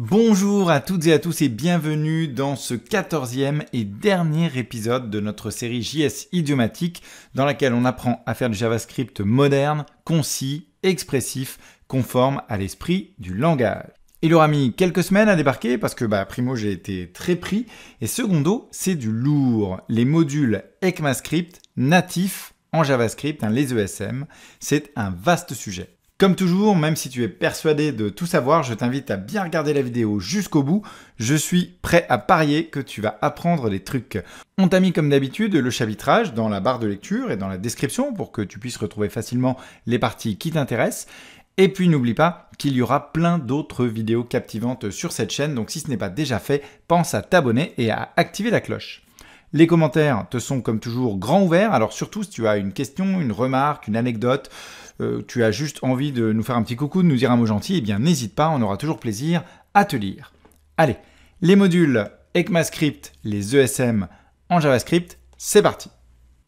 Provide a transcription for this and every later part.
Bonjour à toutes et à tous et bienvenue dans ce quatorzième et dernier épisode de notre série JS idiomatique dans laquelle on apprend à faire du JavaScript moderne, concis, expressif, conforme à l'esprit du langage. Il aura mis quelques semaines à débarquer parce que, bah, primo, j'ai été très pris et secondo, c'est du lourd. Les modules ECMAScript natifs en JavaScript, hein, les ESM, c'est un vaste sujet. Comme toujours, même si tu es persuadé de tout savoir, je t'invite à bien regarder la vidéo jusqu'au bout. Je suis prêt à parier que tu vas apprendre des trucs. On t'a mis comme d'habitude le chapitrage dans la barre de lecture et dans la description pour que tu puisses retrouver facilement les parties qui t'intéressent. Et puis n'oublie pas qu'il y aura plein d'autres vidéos captivantes sur cette chaîne, donc si ce n'est pas déjà fait, pense à t'abonner et à activer la cloche. Les commentaires te sont comme toujours grand ouverts, alors surtout si tu as une question, une remarque, une anecdote, euh, tu as juste envie de nous faire un petit coucou, de nous dire un mot gentil, eh bien n'hésite pas, on aura toujours plaisir à te lire. Allez, les modules ECMAScript, les ESM en JavaScript, c'est parti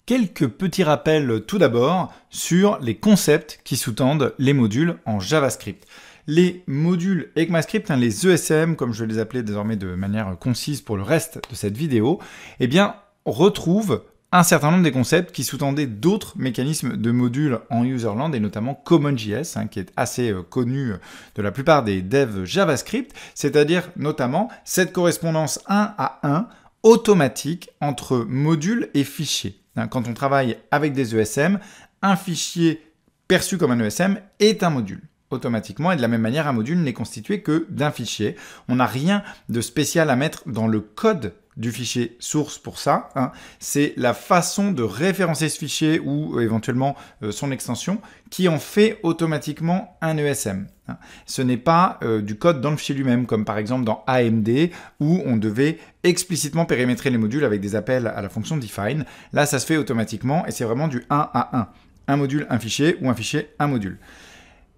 Quelques petits rappels tout d'abord sur les concepts qui sous-tendent les modules en JavaScript les modules ECMAScript, hein, les ESM, comme je vais les appeler désormais de manière concise pour le reste de cette vidéo, eh bien, retrouvent un certain nombre des concepts qui sous-tendaient d'autres mécanismes de modules en userland et notamment CommonJS, hein, qui est assez euh, connu euh, de la plupart des devs JavaScript, c'est-à-dire notamment cette correspondance 1 à 1 automatique entre module et fichier. Hein, quand on travaille avec des ESM, un fichier perçu comme un ESM est un module automatiquement et de la même manière un module n'est constitué que d'un fichier. On n'a rien de spécial à mettre dans le code du fichier source pour ça. Hein. C'est la façon de référencer ce fichier ou euh, éventuellement euh, son extension qui en fait automatiquement un ESM. Hein. Ce n'est pas euh, du code dans le fichier lui-même, comme par exemple dans AMD où on devait explicitement périmétrer les modules avec des appels à la fonction define. Là, ça se fait automatiquement et c'est vraiment du 1 à 1. Un module, un fichier ou un fichier, un module.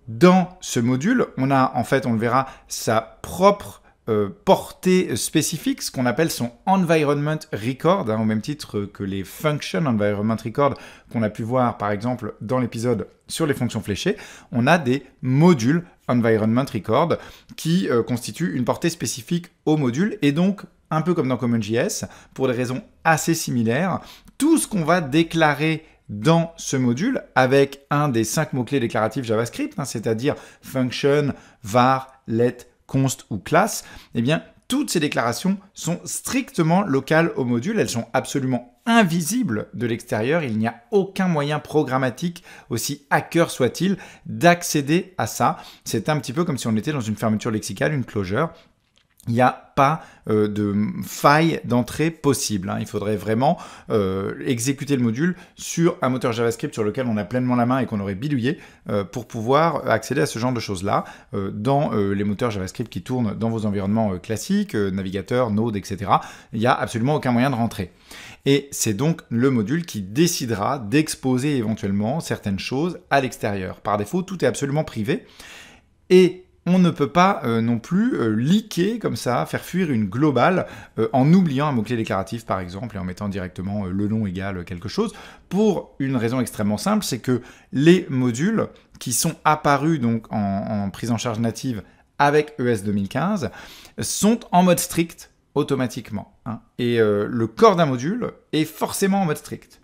Dans ce module, on a en fait, on le verra, sa propre euh, portée spécifique, ce qu'on appelle son environment record, hein, au même titre que les function environment record qu'on a pu voir par exemple dans l'épisode sur les fonctions fléchées, on a des modules environment record qui euh, constituent une portée spécifique au module et donc un peu comme dans CommonJS, pour des raisons assez similaires, tout ce qu'on va déclarer dans ce module avec un des cinq mots-clés déclaratifs JavaScript, hein, c'est-à-dire function, var, let, const ou classe, eh bien, toutes ces déclarations sont strictement locales au module, elles sont absolument invisibles de l'extérieur, il n'y a aucun moyen programmatique, aussi hacker soit-il, d'accéder à ça. C'est un petit peu comme si on était dans une fermeture lexicale, une closure, il n'y a pas euh, de faille d'entrée possible. Hein. Il faudrait vraiment euh, exécuter le module sur un moteur JavaScript sur lequel on a pleinement la main et qu'on aurait bidouillé euh, pour pouvoir accéder à ce genre de choses-là dans les moteurs JavaScript qui tournent dans vos environnements classiques, navigateurs, Node, etc. Il n'y a absolument aucun moyen de rentrer. Et c'est donc le module qui décidera d'exposer éventuellement certaines choses à l'extérieur. Par défaut, tout est absolument privé. Et on ne peut pas euh, non plus euh, liquer comme ça, faire fuir une globale euh, en oubliant un mot-clé déclaratif par exemple et en mettant directement le nom égal quelque chose pour une raison extrêmement simple, c'est que les modules qui sont apparus donc en, prise en charge native avec ES 2015 sont en mode strict automatiquement. Hein. et le corps d'un module est forcément en mode strict.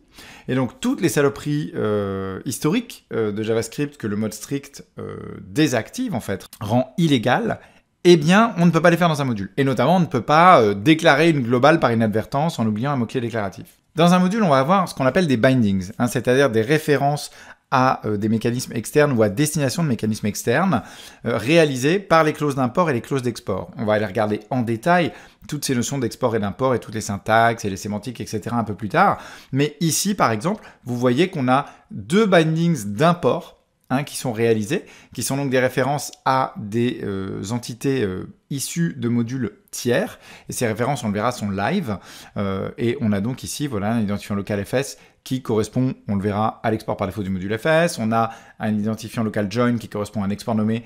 Et donc toutes les saloperies euh, historiques euh, de JavaScript que le mode strict euh, désactive en fait, rend illégal, eh bien on ne peut pas les faire dans un module. Et notamment on ne peut pas déclarer une globale par inadvertance en oubliant un mot-clé déclaratif. Dans un module, on va avoir ce qu'on appelle des bindings, hein, c'est-à-dire des références à euh, des mécanismes externes ou à destination de mécanismes externes euh, réalisés par les clauses d'import et les clauses d'export. On va aller regarder en détail toutes ces notions d'export et d'import et toutes les syntaxes et les sémantiques, etc. un peu plus tard. Mais ici, par exemple, vous voyez qu'on a deux bindings d'import Hein, qui sont réalisés, qui sont donc des références à des euh, entités euh, issues de modules tiers. Et ces références, on le verra, sont live. Euh, et on a donc ici voilà, un identifiant local FS qui correspond, on le verra, à l'export par défaut du module FS. On a un identifiant local join qui correspond à un export nommé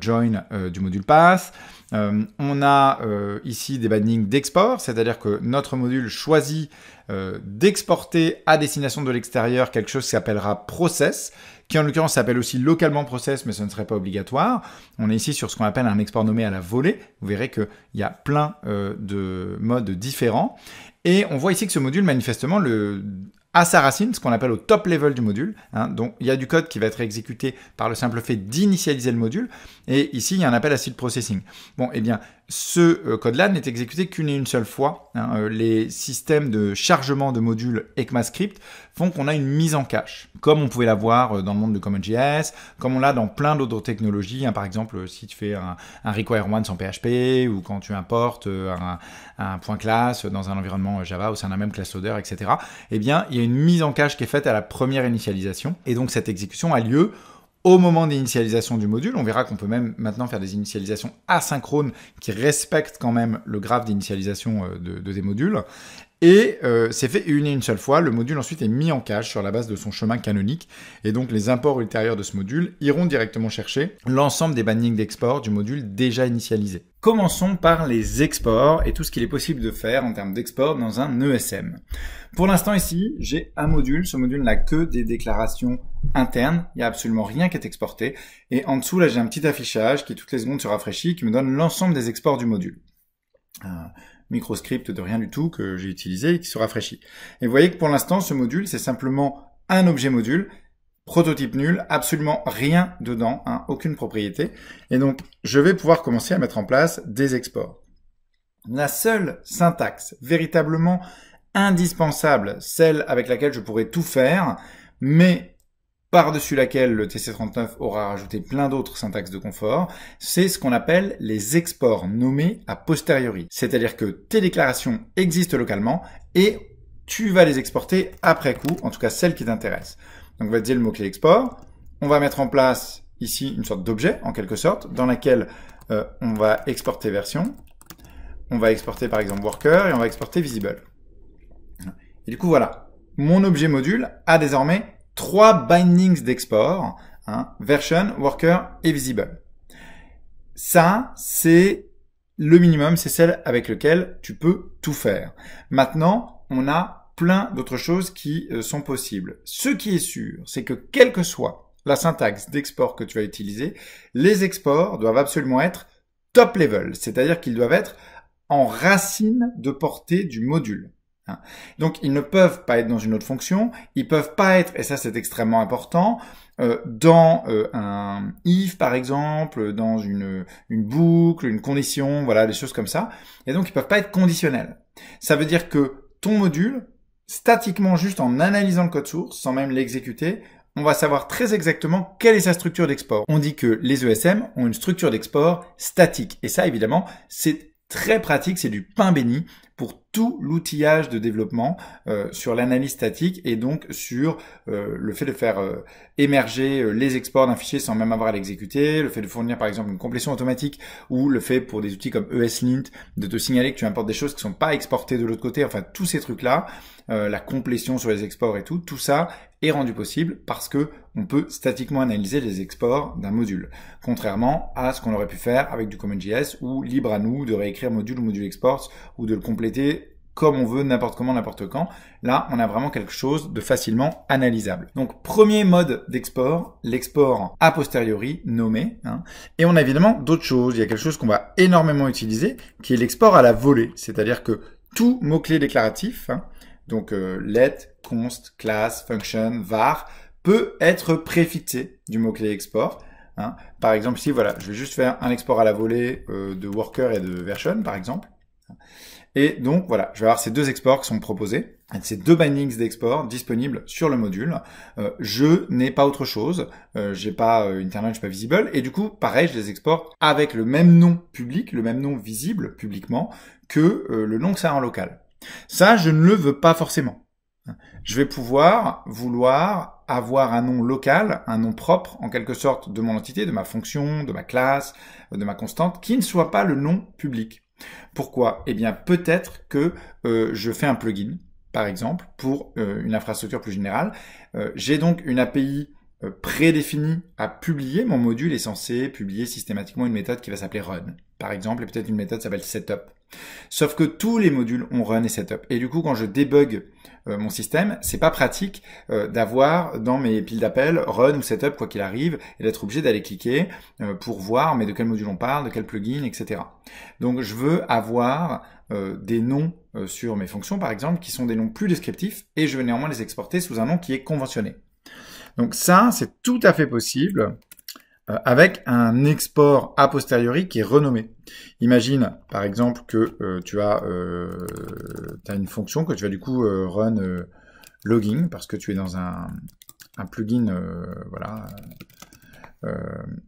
join du module path », euh, on a euh, ici des bindings d'export, c'est-à-dire que notre module choisit euh, d'exporter à destination de l'extérieur quelque chose qui s'appellera process, qui en l'occurrence s'appelle aussi localement process, mais ce ne serait pas obligatoire. On est ici sur ce qu'on appelle un export nommé à la volée. Vous verrez qu'il y a plein de modes différents. Et on voit ici que ce module, manifestement, le, à sa racine, ce qu'on appelle au top level du module. Hein. donc il y a du code qui va être exécuté par le simple fait d'initialiser le module. Et ici, il y a un appel à seed processing. Bon, eh bien, ce euh, code-là n'est exécuté qu'une et une seule fois. Hein. Euh, les systèmes de chargement de modules ECMAScript font qu'on a une mise en cache, comme on pouvait l'avoir euh, dans le monde de CommonJS, comme on l'a dans plein d'autres technologies. Hein. Par exemple, si tu fais un, require sans en PHP ou quand tu importes un, point classe dans un environnement Java au sein d'un même classe loader, etc. Eh bien, il y a une mise en cache qui est faite à la première initialisation, et donc cette exécution a lieu au moment d'initialisation du module. On verra qu'on peut même maintenant faire des initialisations asynchrones qui respectent quand même le graphe d'initialisation euh, de, des modules. Et euh, c'est fait une et une seule fois. Le module ensuite est mis en cache sur la base de son chemin canonique. Et donc les imports ultérieurs de ce module iront directement chercher l'ensemble des bannings d'export du module déjà initialisé. Commençons par les exports et tout ce qu'il est possible de faire en termes d'export dans un ESM. Pour l'instant ici, j'ai un module. Ce module n'a que des déclarations internes. Il n'y a absolument rien qui est exporté. Et en dessous, là, j'ai un petit affichage qui toutes les secondes se rafraîchit, qui me donne l'ensemble des exports du module. Euh, microscript de rien du tout que j'ai utilisé et qui se rafraîchit. Et vous voyez que pour l'instant, ce module, c'est simplement un objet module, prototype nul, absolument rien dedans, hein, aucune propriété. Et donc, je vais pouvoir commencer à mettre en place des exports. La seule syntaxe véritablement indispensable, celle avec laquelle je pourrais tout faire, mais par-dessus laquelle le TC39 aura rajouté plein d'autres syntaxes de confort, c'est ce qu'on appelle les exports nommés à posteriori. C'est-à-dire que tes déclarations existent localement et tu vas les exporter après coup, en tout cas celles qui t'intéressent. Donc on va dire le mot-clé export, on va mettre en place ici une sorte d'objet en quelque sorte, dans laquelle euh, on va exporter version, on va exporter par exemple worker et on va exporter visible. Et du coup voilà, mon objet module a désormais trois bindings d'export, hein, version, worker et visible. Ça, c'est le minimum, c'est celle avec laquelle tu peux tout faire. Maintenant, on a plein d'autres choses qui euh, sont possibles. Ce qui est sûr, c'est que quelle que soit la syntaxe d'export que tu vas utiliser, les exports doivent absolument être top level, c'est-à-dire qu'ils doivent être en racine de portée du module. Hein. Donc ils ne peuvent pas être dans une autre fonction, ils peuvent pas être, et ça c'est extrêmement important, euh, dans euh, un if par exemple, dans une, une boucle, une condition, voilà, des choses comme ça. Et donc ils peuvent pas être conditionnels. Ça veut dire que ton module, statiquement juste en analysant le code source, sans même l'exécuter, on va savoir très exactement quelle est sa structure d'export. On dit que les ESM ont une structure d'export statique. Et ça évidemment, c'est très pratique, c'est du pain béni pour tout l'outillage de développement euh, sur l'analyse statique et donc sur euh, le fait de faire euh, émerger les exports d'un fichier sans même avoir à l'exécuter, le fait de fournir par exemple une complétion automatique ou le fait pour des outils comme ESLint de te signaler que tu importes des choses qui ne sont pas exportées de l'autre côté, enfin tous ces trucs-là, la complétion sur les exports et tout, tout ça est rendu possible parce que on peut statiquement analyser les exports d'un module, contrairement à ce qu'on aurait pu faire avec du CommonJS ou libre à nous de réécrire module ou module exports ou de le compléter comme on veut, n'importe comment, n'importe quand. Là, on a vraiment quelque chose de facilement analysable. Donc, premier mode d'export, l'export a posteriori nommé. Hein. Et on a évidemment d'autres choses. Il y a quelque chose qu'on va énormément utiliser, qui est l'export à la volée. C'est-à-dire que tout mot-clé déclaratif, hein, donc euh, let, const, class, function, var, peut être préfixé du mot-clé export. Hein. Par exemple, ici, voilà, je vais juste faire un export à la volée euh, de worker et de version, par exemple. Et donc voilà, je vais avoir ces deux exports qui sont proposés ces deux bindings d'export disponibles sur le module. Euh, je n'ai pas autre chose, euh, j'ai pas euh, Internet, suis pas Visible, et du coup, pareil, je les exporte avec le même nom public, le même nom visible publiquement que euh, le nom que ça en local. Ça, je ne le veux pas forcément. Je vais pouvoir vouloir avoir un nom local, un nom propre en quelque sorte de mon entité, de ma fonction, de ma classe, de ma constante, qui ne soit pas le nom public. Pourquoi Eh bien peut-être que euh, je fais un plugin, par exemple, pour euh, une infrastructure plus générale. Euh, j'ai donc une API prédéfinie à publier. Mon module est censé publier systématiquement une méthode qui va s'appeler run, par exemple, et peut-être une méthode s'appelle setup. Sauf que tous les modules ont run et setup. Et du coup, quand je débug euh, mon système, c'est pas pratique euh, d'avoir dans mes piles d'appels run ou setup quoi qu'il arrive et d'être obligé d'aller cliquer euh, pour voir mais de quel module on parle, de quel plugin, etc. Donc je veux avoir des noms sur mes fonctions par exemple qui sont des noms plus descriptifs et je vais néanmoins les exporter sous un nom qui est conventionné. Donc ça, c'est tout à fait possible euh, avec un export a posteriori qui est renommé. Imagine par exemple que euh, tu as, euh, une fonction que tu vas du coup run login, parce que tu es dans un, plugin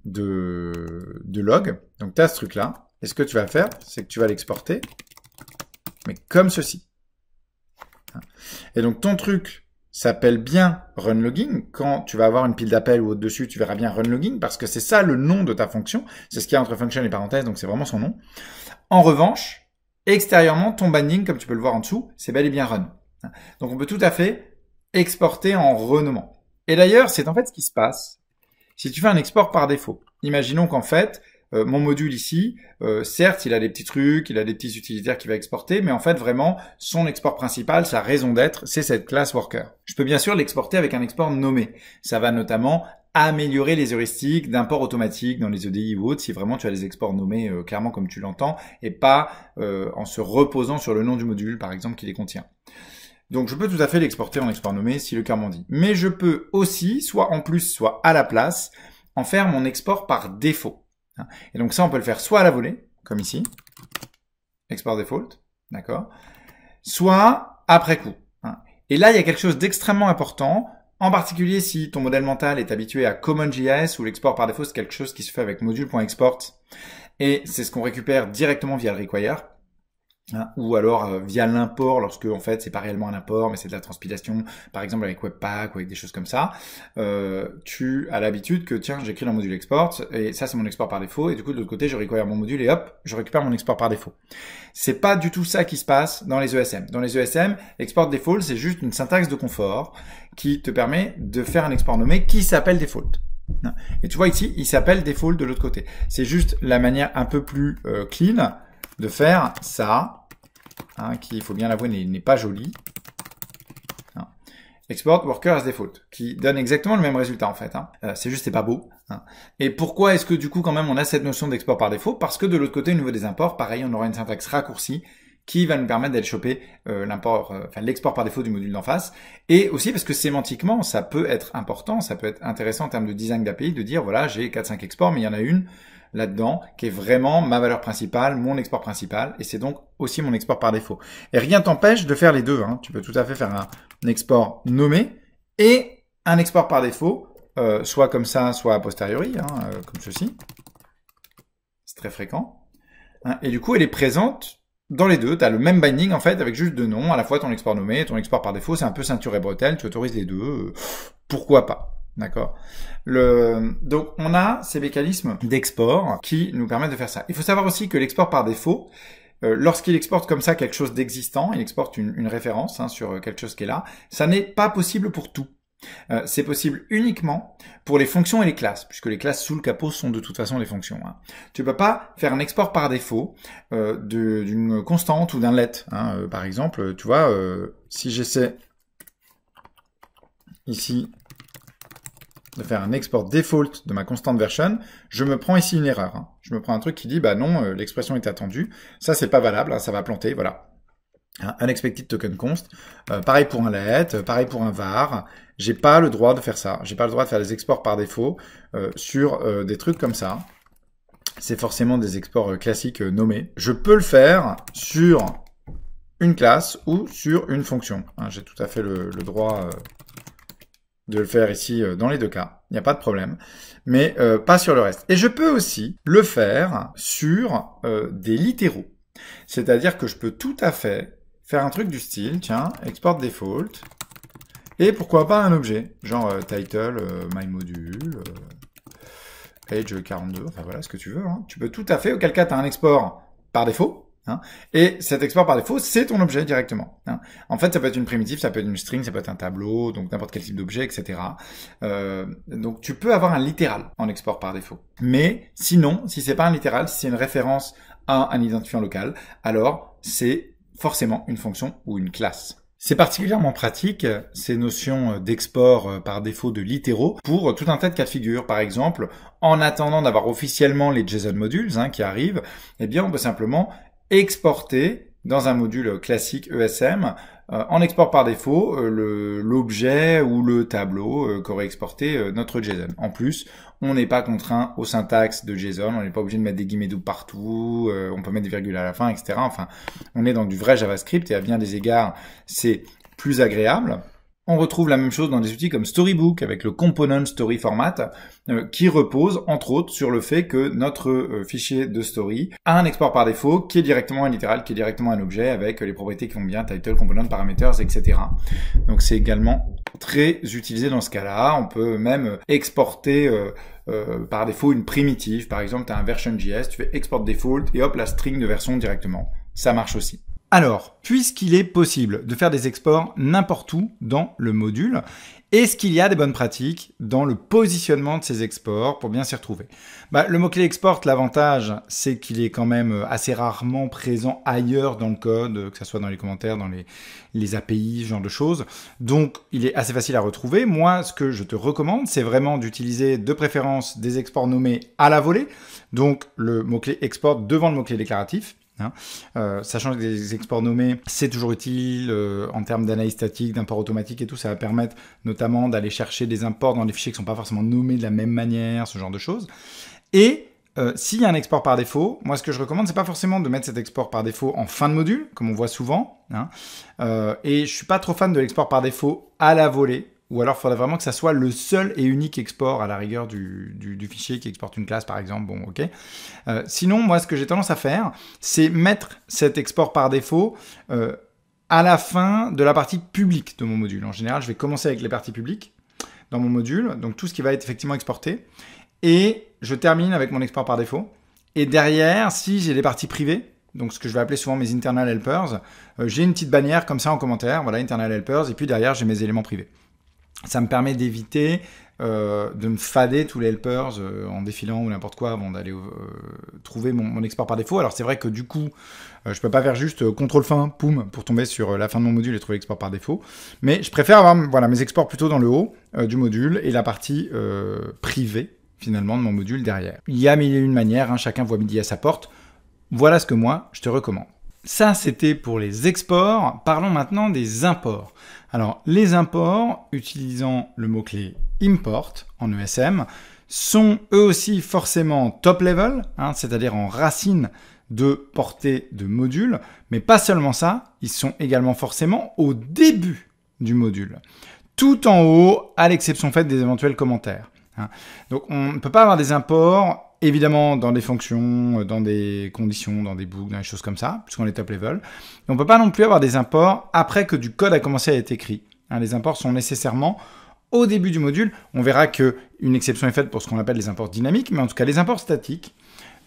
de, de, log. Donc tu as ce truc là. Et ce que tu vas faire, c'est que tu vas l'exporter, mais comme ceci. Et donc ton truc s'appelle bien run logging. Quand tu vas avoir une pile d'appels ou au-dessus, tu verras bien run logging parce que c'est ça le nom de ta fonction. C'est ce qu'il y a entre function et parenthèse, donc c'est vraiment son nom. En revanche, extérieurement, ton binding, comme tu peux le voir en dessous, c'est bel et bien run. Donc on peut tout à fait exporter en renommant. Et d'ailleurs, c'est en fait ce qui se passe si tu fais un export par défaut. Imaginons qu'en fait, euh, mon module ici, euh, certes, il a des petits trucs, il a des petits utilitaires qu'il va exporter, mais en fait, vraiment, son export principal, sa raison d'être, c'est cette classe worker. Je peux bien sûr l'exporter avec un export nommé. Ça va notamment améliorer les heuristiques d'import automatique dans les EDI ou autres si vraiment tu as les exports nommés euh, clairement comme tu l'entends et pas en se reposant sur le nom du module par exemple qui les contient. Donc je peux tout à fait l'exporter en export nommé si le cœur m'en dit. Mais je peux aussi, soit en plus, soit à la place, en faire mon export par défaut. Hein. Et donc ça, on peut le faire soit à la volée, comme ici, export default, d'accord, soit après coup. Hein. Et là, il y a quelque chose d'extrêmement important, en particulier si ton modèle mental est habitué à CommonJS ou l'export par défaut c'est quelque chose qui se fait avec module.export et c'est ce qu'on récupère directement via le require. Ah. ou alors euh, via l'import lorsque en fait c'est pas réellement un import mais c'est de la transpilation par exemple avec Webpack ou avec des choses comme ça euh, tu as l'habitude que tiens j'écris dans module export et ça c'est mon export par défaut et du coup de l'autre côté je récupère mon module et hop je récupère mon export par défaut c'est pas du tout ça qui se passe dans les ESM dans les ESM export default c'est juste une syntaxe de confort qui te permet de faire un export nommé qui s'appelle default et tu vois ici il s'appelle default de l'autre côté c'est juste la manière un peu plus euh, clean de faire ça Hein, qui, il faut bien l'avouer, n'est pas joli. Hein. Export worker as default, qui donne exactement le même résultat en fait. Hein. Euh, c'est juste c'est pas beau. Hein. Et pourquoi est-ce que du coup quand même on a cette notion d'export par défaut Parce que de l'autre côté au niveau des imports, pareil, on aura une syntaxe raccourcie qui va nous permettre d'aller choper euh, l'import, euh, l'export par défaut du module d'en face, et aussi parce que sémantiquement, ça peut être important, ça peut être intéressant en termes de design d'API de dire voilà j'ai 4-5 exports, mais il y en a une là-dedans, qui est vraiment ma valeur principale, mon export principal, et c'est donc aussi mon export par défaut. Et rien t'empêche de faire les deux. Hein. Tu peux tout à fait faire un, export nommé et un export par défaut, euh, soit comme ça, soit a posteriori, hein, euh, comme ceci. C'est très fréquent. Hein, et du coup, elle est présente dans les deux, tu as le même binding en fait avec juste deux noms, à la fois ton export nommé et ton export par défaut, c'est un peu ceinture et bretelle, tu autorises les deux, euh, pourquoi pas D'accord Donc on a ces mécanismes d'export qui nous permettent de faire ça. Il faut savoir aussi que l'export par défaut, euh, lorsqu'il exporte comme ça quelque chose d'existant, il exporte une, référence hein, sur euh, quelque chose qui est là, ça n'est pas possible pour tout. Euh, c'est possible uniquement pour les fonctions et les classes, puisque les classes sous le capot sont de toute façon des fonctions. Hein. Tu ne peux pas faire un export par défaut d'une constante ou d'un let. Hein. par exemple, tu vois, si j'essaie ici de faire un export default de ma constante version, je me prends ici une erreur. Hein. Je me prends un truc qui dit, bah non, euh, l'expression est attendue. Ça, c'est pas valable, hein, ça va planter, voilà. Un hein, unexpected token const. Euh, pareil pour un let, euh, pareil pour un var. J'ai pas le droit de faire ça. J'ai pas le droit de faire des exports par défaut sur des trucs comme ça. C'est forcément des exports classiques nommés. Je peux le faire sur une classe ou sur une fonction. J'ai tout à fait le droit de le faire ici euh, dans les deux cas, il n'y a pas de problème, mais euh, pas sur le reste. Et je peux aussi le faire sur euh, des littéraux, c'est-à-dire que je peux tout à fait faire un truc du style, tiens, export default, et pourquoi pas un objet, genre title, my module, page 42, enfin voilà ce que tu veux, hein. tu peux tout à fait, auquel cas tu as un export par défaut, Hein. et cet export par défaut, c'est ton objet directement. Hein. en fait, ça peut être une primitive, ça peut être une string, ça peut être un tableau, donc n'importe quel type d'objet, etc. Euh, donc tu peux avoir un littéral en export par défaut. Mais sinon, si c'est pas un littéral, si c'est une référence à un identifiant local, alors c'est forcément une fonction ou une classe. C'est particulièrement pratique, euh, ces notions euh, d'export par défaut de littéraux, pour tout un tas de cas de figure. Par exemple, en attendant d'avoir officiellement les JSON modules hein, qui arrivent, eh bien on peut simplement exporter dans un module classique ESM. on euh, en export par défaut, euh, l'objet ou le tableau euh, qu'aurait exporté notre JSON. En plus, on n'est pas contraint aux syntaxes de JSON, on n'est pas obligé de mettre des guillemets partout, on peut mettre des virgules à la fin, etc. Enfin, on est dans du vrai JavaScript et à bien des égards, c'est plus agréable. On retrouve la même chose dans des outils comme Storybook avec le component story format euh, qui repose entre autres sur le fait que notre euh, fichier de story a un export par défaut qui est directement un littéral, qui est directement un objet avec les propriétés qui vont bien, title, component, parameters, etc. Donc c'est également très utilisé dans ce cas-là. On peut même exporter euh, par défaut une primitive. Par exemple, tu as un version.js, tu fais export default et hop, la string de version directement. Ça marche aussi. Alors, puisqu'il est possible de faire des exports n'importe où dans le module, est-ce qu'il y a des bonnes pratiques dans le positionnement de ces exports pour bien s'y retrouver bah, Le mot-clé export, l'avantage, c'est qu'il est quand même assez rarement présent ailleurs dans le code, que ce soit dans les commentaires, dans les, les API, ce genre de choses. Donc, il est assez facile à retrouver. Moi, ce que je te recommande, c'est vraiment d'utiliser de préférence des exports nommés à la volée. Donc, le mot-clé export devant le mot-clé déclaratif Hein. Euh, sachant que des exports nommés, c'est toujours utile euh, en termes d'analyse statique, d'import automatique et tout. Ça va permettre notamment d'aller chercher des imports dans des fichiers qui ne sont pas forcément nommés de la même manière, ce genre de choses. Et euh, s'il y a un export par défaut, moi ce que je recommande, c'est pas forcément de mettre cet export par défaut en fin de module, comme on voit souvent. Hein. et je suis pas trop fan de l'export par défaut à la volée. Ou alors, il faudrait vraiment que ça soit le seul et unique export à la rigueur du, fichier qui exporte une classe, par exemple. Bon, ok. Euh, sinon, moi, ce que j'ai tendance à faire, c'est mettre cet export par défaut euh, à la fin de la partie publique de mon module. En général, je vais commencer avec les parties publiques dans mon module, donc tout ce qui va être effectivement exporté. Et je termine avec mon export par défaut. Et derrière, si j'ai les parties privées, donc ce que je vais appeler souvent mes internal helpers, euh, j'ai une petite bannière comme ça en commentaire, voilà, internal helpers, et puis derrière, j'ai mes éléments privés ça me permet d'éviter euh, de me fader tous les helpers euh, en défilant ou n'importe quoi avant d'aller euh, trouver mon, export par défaut. Alors c'est vrai que du coup, je peux pas faire juste contrôle fin, poum, pour tomber sur la fin de mon module et trouver l'export par défaut. Mais je préfère avoir voilà, mes exports plutôt dans le haut du module et la partie privée finalement de mon module derrière. Il y a mille et une manières, hein, chacun voit midi à sa porte. Voilà ce que moi, je te recommande. Ça, c'était pour les exports. Parlons maintenant des imports. Alors, les imports, utilisant le mot-clé import en ESM, sont eux aussi forcément top level, hein, c'est-à-dire en racine de portée de module, mais pas seulement ça, ils sont également forcément au début du module, tout en haut, à l'exception faite des éventuels commentaires. Hein. Donc on ne peut pas avoir des imports évidemment dans des fonctions, euh, dans des conditions, dans des boucles, dans des choses comme ça, puisqu'on est top level. on ne peut pas non plus avoir des imports après que du code a commencé à être écrit. Hein, les imports sont nécessairement au début du module. On verra que une exception est faite pour ce qu'on appelle les imports dynamiques, mais en tout cas les imports statiques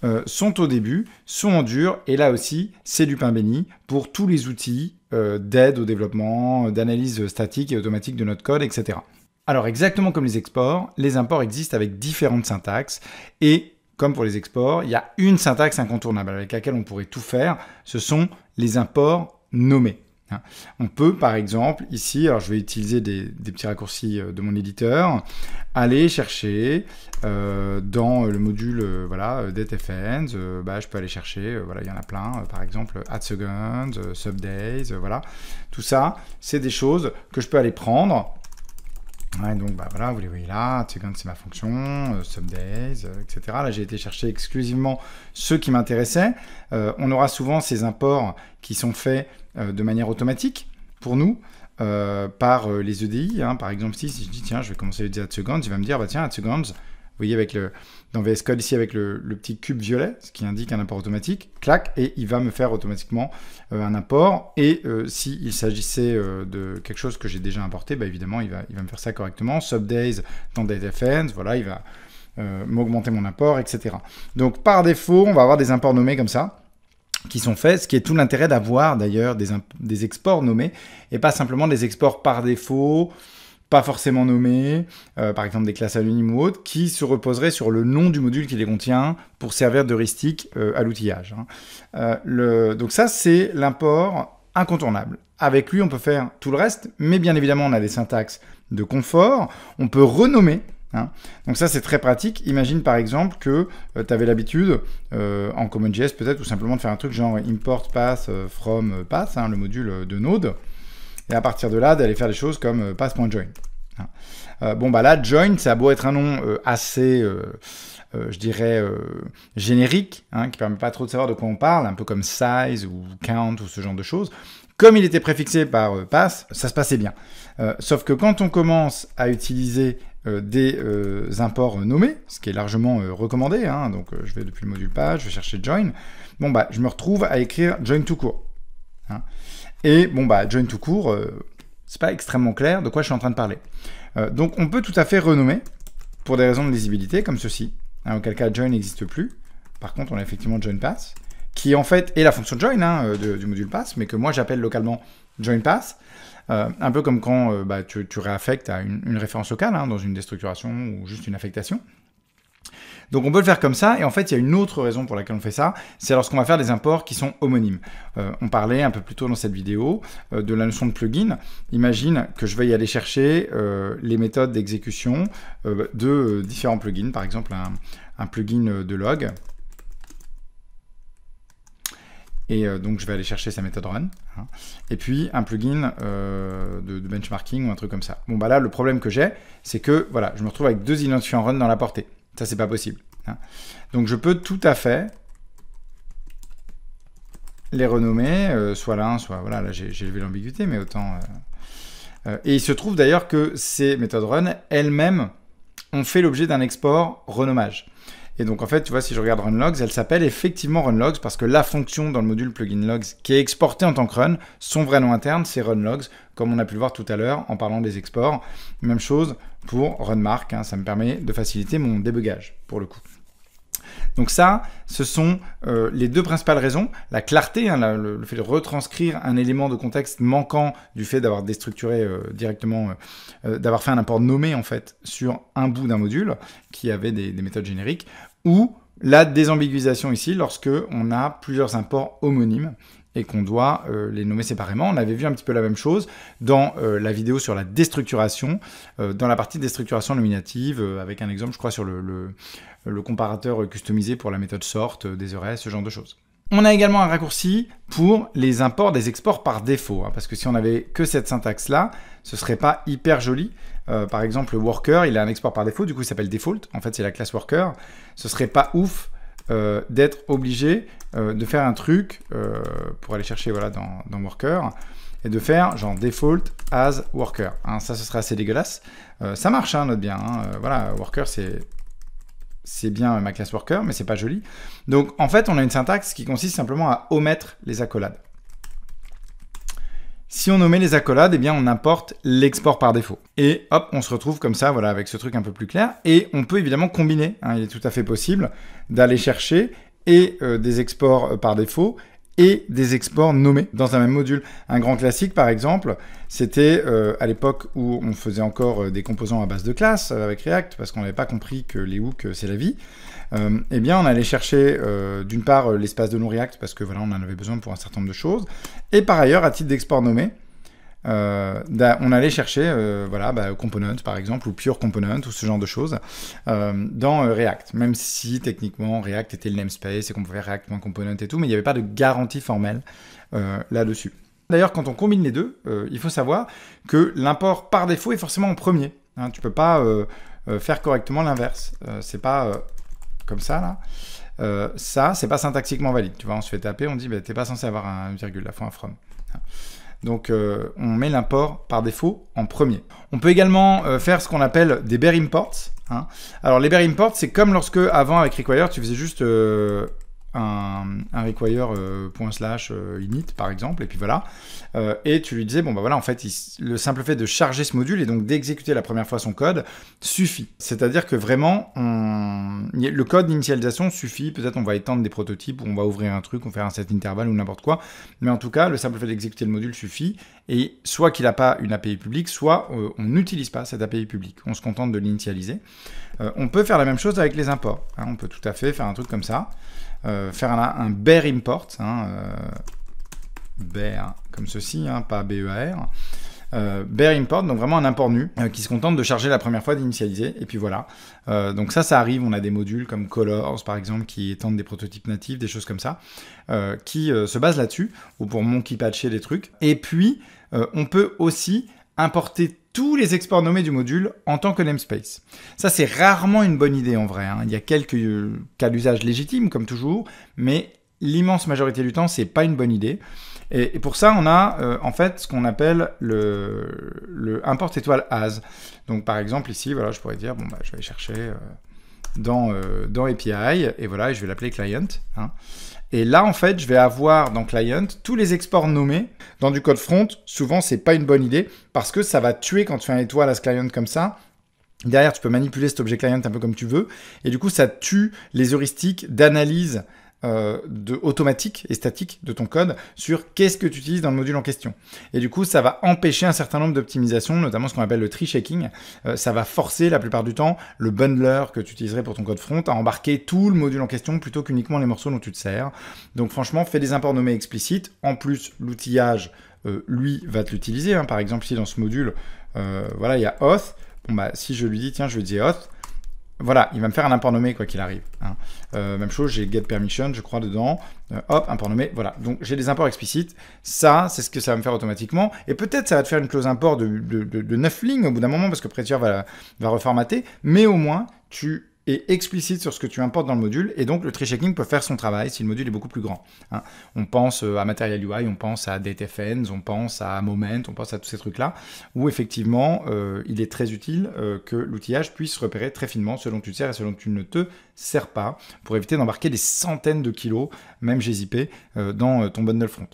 euh, sont au début, sont en dur, et là aussi c'est du pain béni pour tous les outils euh, d'aide au développement, d'analyse statique et automatique de notre code, etc. Alors exactement comme les exports, les imports existent avec différentes syntaxes et comme pour les exports, il y a une syntaxe incontournable avec laquelle on pourrait tout faire, ce sont les imports nommés. Hein. On peut par exemple ici, alors je vais utiliser des, petits raccourcis euh, de mon éditeur, aller chercher euh, dans euh, le module voilà, dtfns. Bah, je peux aller chercher, voilà, il y en a plein, par exemple second seconds, subdays, voilà, tout ça, c'est des choses que je peux aller prendre donc bah, voilà, vous les voyez là, Second c'est ma fonction, euh, Subdays, etc. Euh, là j'ai été chercher exclusivement ceux qui m'intéressaient. Euh, on aura souvent ces imports qui sont faits de manière automatique pour nous. par les EDI, hein. par exemple, si, je dis tiens, je vais commencer à utiliser AdSeconds, il va me dire bah tiens, AdSeconds, vous voyez avec le, dans VS Code ici avec le, petit cube violet, ce qui indique un import automatique, clac, et il va me faire automatiquement euh, un import. Et euh, s'il s'agissait euh, de quelque chose que j'ai déjà importé, bah, évidemment, il va, il va me faire ça correctement. Subdays dans DataFence, voilà, il va m'augmenter mon import, etc. Donc par défaut, on va avoir des imports nommés comme ça qui sont faits, ce qui est tout l'intérêt d'avoir d'ailleurs des, des exports nommés et pas simplement des exports par défaut pas forcément nommés euh, par exemple des classes anonymes ou autres, qui se reposeraient sur le nom du module qui les contient pour servir de heuristique euh, à l'outillage. Hein. Euh, le... Donc ça, c'est l'import incontournable. Avec lui, on peut faire tout le reste, mais bien évidemment, on a des syntaxes de confort. On peut renommer hein. Donc ça, c'est très pratique. Imagine par exemple que tu avais l'habitude, en CommonJS peut-être, ou simplement de faire un truc genre import path from pass, hein, le module de Node. Et à partir de là, d'aller faire des choses comme euh, pass.join. Hein. Euh, bon, bah là, join, ça a beau être un nom euh, assez, je dirais, générique, qui hein, qui permet pas trop de savoir de quoi on parle, un peu comme size ou count ou ce genre de choses. Comme il était préfixé par pass, ça se passait bien. sauf que quand on commence à utiliser des imports nommés, ce qui est largement recommandé, hein, donc je vais depuis le module page, je vais chercher join, bon, bah, je me retrouve à écrire join tout court. Et bon, bah, join tout court, euh, c'est pas extrêmement clair de quoi je suis en train de parler. Euh, donc on peut tout à fait renommer pour des raisons de lisibilité, comme ceci, hein, auquel cas join n'existe plus. Par contre, on a effectivement join pass, qui en fait est la fonction join hein, euh, du module pass, mais que moi j'appelle localement join pass. un peu comme quand bah, tu, réaffectes à une, référence locale hein, dans une déstructuration ou juste une affectation. Donc on peut le faire comme ça. Et en fait, il y a une autre raison pour laquelle on fait ça, c'est lorsqu'on va faire des imports qui sont homonymes. Euh, on parlait un peu plus tôt dans cette vidéo euh, de la notion de plugin. Imagine que je vais y aller chercher euh, les méthodes d'exécution de différents plugins, par exemple un, plugin de log. Et donc, je vais aller chercher sa méthode run. Hein. Et puis, un plugin de, benchmarking ou un truc comme ça. Bon, bah là, le problème que j'ai, c'est que voilà, je me retrouve avec deux identifiants run dans la portée. Ça, c'est pas possible. Hein. Donc, je peux tout à fait les renommer, euh, soit là, soit... Voilà, là, j'ai levé l'ambiguïté, mais autant... Euh, euh, et il se trouve d'ailleurs que ces méthodes run, elles-mêmes, ont fait l'objet d'un export renommage. Et donc en fait, tu vois, si je regarde runlogs, elle s'appelle effectivement runlogs parce que la fonction dans le module plugin logs qui est exportée en tant que run, son vrai nom interne, c'est runlogs, comme on a pu le voir tout à l'heure en parlant des exports. Même chose pour runmark, hein, ça me permet de faciliter mon débugage pour le coup. Donc ça, ce sont euh, les deux principales raisons. La clarté, hein, le, fait de retranscrire un élément de contexte manquant du fait d'avoir déstructuré euh, directement, euh, d'avoir fait un import nommé en fait sur un bout d'un module qui avait des méthodes génériques ou la désambiguisation ici lorsque on a plusieurs imports homonymes et qu'on doit euh, les nommer séparément. On avait vu un petit peu la même chose dans euh, la vidéo sur la déstructuration, euh, dans la partie déstructuration nominative, avec un exemple, je crois, sur le, comparateur customisé pour la méthode sort, des arrays, ce genre de choses. On a également un raccourci pour les imports des exports par défaut, hein, parce que si on avait que cette syntaxe-là, ce serait pas hyper joli. Euh, par exemple, worker, il a un export par défaut, du coup, il s'appelle default. En fait, c'est la classe worker. Ce serait pas ouf euh, d'être obligé euh, de faire un truc pour aller chercher voilà, dans, worker et de faire genre default as worker. Hein, ça, ce serait assez dégueulasse. ça marche, hein, note bien. Hein. voilà, worker, c'est c'est bien ma classe worker, mais c'est pas joli. Donc en fait, on a une syntaxe qui consiste simplement à omettre les accolades. Si on nommait les accolades, eh bien on importe l'export par défaut. Et hop, on se retrouve comme ça, voilà, avec ce truc un peu plus clair. Et on peut évidemment combiner, hein, il est tout à fait possible d'aller chercher et euh, des exports euh, par défaut et des exports nommés dans un même module. Un grand classique, par exemple, c'était euh, à l'époque où on faisait encore des composants à base de classe avec React, parce qu'on n'avait pas compris que les hooks, c'est la vie. Euh, eh bien, on allait chercher euh, d'une part euh, l'espace de non React, parce que voilà, on en avait besoin pour un certain nombre de choses. Et par ailleurs, à titre d'export nommé, on allait chercher voilà, bah, component par exemple, ou pure component, ou ce genre de choses, dans React. Même si techniquement React était le namespace et qu'on pouvait React.component et tout, mais il n'y avait pas de garantie formelle là-dessus. D'ailleurs, quand on combine les deux, il faut savoir que l'import par défaut est forcément en premier. Hein. tu ne peux pas faire correctement l'inverse. c'est pas comme ça, là, euh, ça, c'est pas syntaxiquement valide. Tu vois, on se fait taper, on dit, bah, t'es pas censé avoir un virgule, la fois un from. Donc, euh, on met l'import par défaut en premier. On peut également euh, faire ce qu'on appelle des bare imports. Hein. Alors, les bare imports, c'est comme lorsque, avant, avec require, tu faisais juste un, require.slash euh, point slash euh, init par exemple, et puis voilà. Euh, et tu lui disais, bon bah voilà, en fait, le simple fait de charger ce module et donc d'exécuter la première fois son code suffit. C'est-à-dire que vraiment, le code d'initialisation suffit. Peut-être on va étendre des prototypes, ou on va ouvrir un truc, on fait un set intervalle ou n'importe quoi. Mais en tout cas, le simple fait d'exécuter le module suffit. Et soit qu'il n'a pas une API publique, soit on n'utilise pas cette API publique. On se contente de l'initialiser. on peut faire la même chose avec les imports. Hein. on peut tout à fait faire un truc comme ça. Euh, faire un, un bear import, Bare, hein, euh, bear comme ceci, hein, pas e euh, BEAR. Euh, Bare import, donc vraiment un import nu, qui se contente de charger la première fois d'initialiser, et puis voilà. donc ça, ça arrive, on a des modules comme Colors, par exemple, qui étendent des prototypes natifs, des choses comme ça, qui se basent là-dessus, ou pour monkey patcher des trucs. Et puis, on peut aussi importer tous les exports nommés du module en tant que namespace. Ça, c'est rarement une bonne idée en vrai. Hein. Il y a quelques euh, cas d'usage légitimes, comme toujours, mais l'immense majorité du temps, c'est pas une bonne idée. Et, pour ça, on a euh, en fait ce qu'on appelle le, import étoile as. Donc par exemple ici, voilà, je pourrais dire, bon, bah, je vais chercher euh, dans, dans API, et voilà, je vais l'appeler client. Hein. Et là, en fait, je vais avoir dans Client tous les exports nommés. Dans du code front, souvent, c'est pas une bonne idée parce que ça va tuer quand tu fais un étoile à ce client comme ça. Derrière, tu peux manipuler cet objet client un peu comme tu veux. Et du coup, ça tue les heuristiques d'analyse euh, de, automatique et statique de ton code sur qu'est-ce que tu utilises dans le module en question. Et du coup, ça va empêcher un certain nombre d'optimisations, notamment ce qu'on appelle le tree shaking euh, ça va forcer la plupart du temps le bundler que tu utiliserais pour ton code front à embarquer tout le module en question plutôt qu'uniquement les morceaux dont tu te sers. Donc franchement, fais des imports nommés explicites. En plus, l'outillage, euh, lui, va te l'utiliser. Hein. Par exemple, si dans ce module, voilà, il y a auth. bah, si je lui dis, tiens, je lui dis auth, voilà, il va me faire un import nommé quoi qu'il arrive. Hein. Euh, même chose, j'ai get permission, je crois, dedans. Euh, hop, import nommé, voilà. Donc j'ai des imports explicites. Ça, c'est ce que ça va me faire automatiquement. Et peut-être ça va te faire une clause import de, neuf 9 lignes au bout d'un moment, parce que Prettier va, va reformater. Mais au moins, tu et explicite sur ce que tu importes dans le module, et donc le tree checking peut faire son travail si le module est beaucoup plus grand. Hein. Euh, on pense à Material UI, on pense à DateFNs, on pense à Moment, on pense à tous ces trucs-là, où effectivement, euh, il est très utile euh, que l'outillage puisse repérer très finement selon que tu te sers et selon que tu ne te sers pas, pour éviter d'embarquer des centaines de kilos, même GZP, dans ton bundle front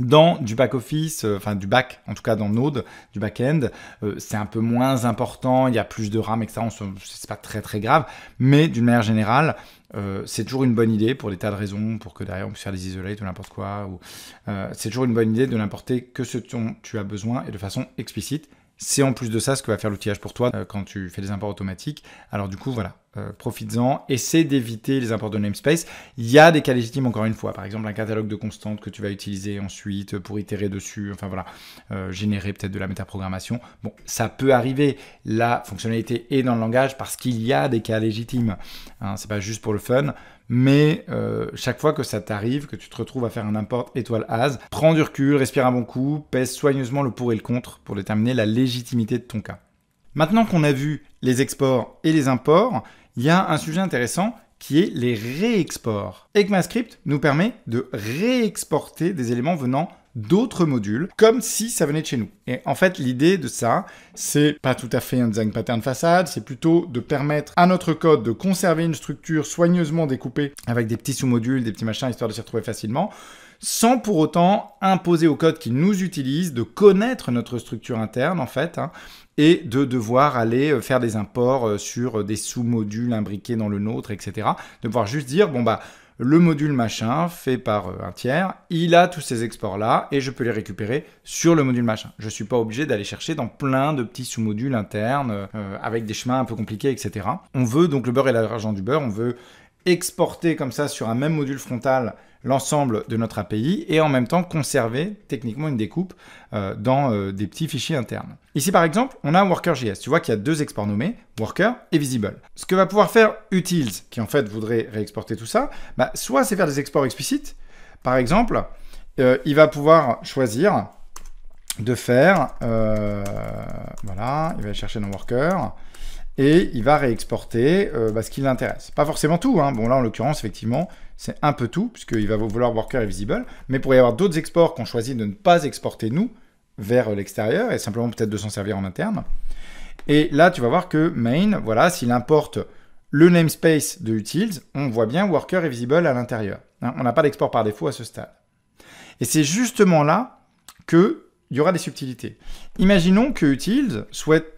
dans du back-office, euh, enfin du back, en tout cas dans Node, du back-end, euh, c'est un peu moins important, il y a plus de RAM, etc. C'est pas très très grave, mais d'une manière générale, euh, c'est toujours une bonne idée pour des tas de raisons, pour que derrière on puisse faire des isolates ou n'importe quoi. c'est toujours une bonne idée de n'importer que ce dont tu as besoin et de façon explicite c'est en plus de ça ce que va faire l'outillage pour toi euh, quand tu fais des imports automatiques. Alors du coup, voilà, euh, profites-en. Essaie d'éviter les imports de namespace. Il y a des cas légitimes encore une fois. Par exemple, un catalogue de constantes que tu vas utiliser ensuite pour itérer dessus. Enfin voilà, euh, générer peut-être de la métaprogrammation. Bon, ça peut arriver. La fonctionnalité est dans le langage parce qu'il y a des cas légitimes. Hein. c'est pas juste pour le fun mais euh, chaque fois que ça t'arrive, que tu te retrouves à faire un import étoile as, prends du recul, respire un bon coup, pèse soigneusement le pour et le contre pour déterminer la légitimité de ton cas. Maintenant qu'on a vu les exports et les imports, il y a un sujet intéressant qui est les réexports. ECMAScript nous permet de réexporter des éléments venant d'autres modules, comme si ça venait de chez nous. Et en fait, l'idée de ça, c'est pas tout à fait un design pattern façade, c'est plutôt de permettre à notre code de conserver une structure soigneusement découpée avec des petits sous-modules, des petits machins, histoire de s'y retrouver facilement sans pour autant imposer au code qui nous utilise de connaître notre structure interne en fait hein, et de devoir aller euh, faire des imports euh, sur euh, des sous-modules imbriqués dans le nôtre, etc. De pouvoir juste dire bon bah le module machin fait par euh, un tiers, il a tous ces exports-là et je peux les récupérer sur le module machin. Je ne suis pas obligé d'aller chercher dans plein de petits sous-modules internes euh, avec des chemins un peu compliqués, etc. On veut donc le beurre et l'argent du beurre, on veut exporter comme ça sur un même module frontal l'ensemble de notre API et en même temps conserver techniquement une découpe euh, dans euh, des petits fichiers internes. Ici par exemple, on a un worker.js. Tu vois qu'il y a deux exports nommés, worker et visible. Ce que va pouvoir faire utils, qui en fait voudrait réexporter tout ça, bah, soit c'est faire des exports explicites. Par exemple, euh, il va pouvoir choisir de faire, voilà, il va chercher dans worker, et il va réexporter euh, bah, ce qui l'intéresse. Pas forcément tout, hein. bon là en l'occurrence effectivement c'est un peu tout, puisqu'il va vouloir Worker et Visible, mais pour y avoir d'autres exports qu'on choisit de ne pas exporter nous vers euh, l'extérieur, et simplement peut-être de s'en servir en interne. Et là tu vas voir que main, voilà, s'il importe le namespace de utils, on voit bien Worker et Visible à l'intérieur. Hein. On n'a pas d'export par défaut à ce stade. Et c'est justement là qu'il y aura des subtilités. Imaginons que utils souhaite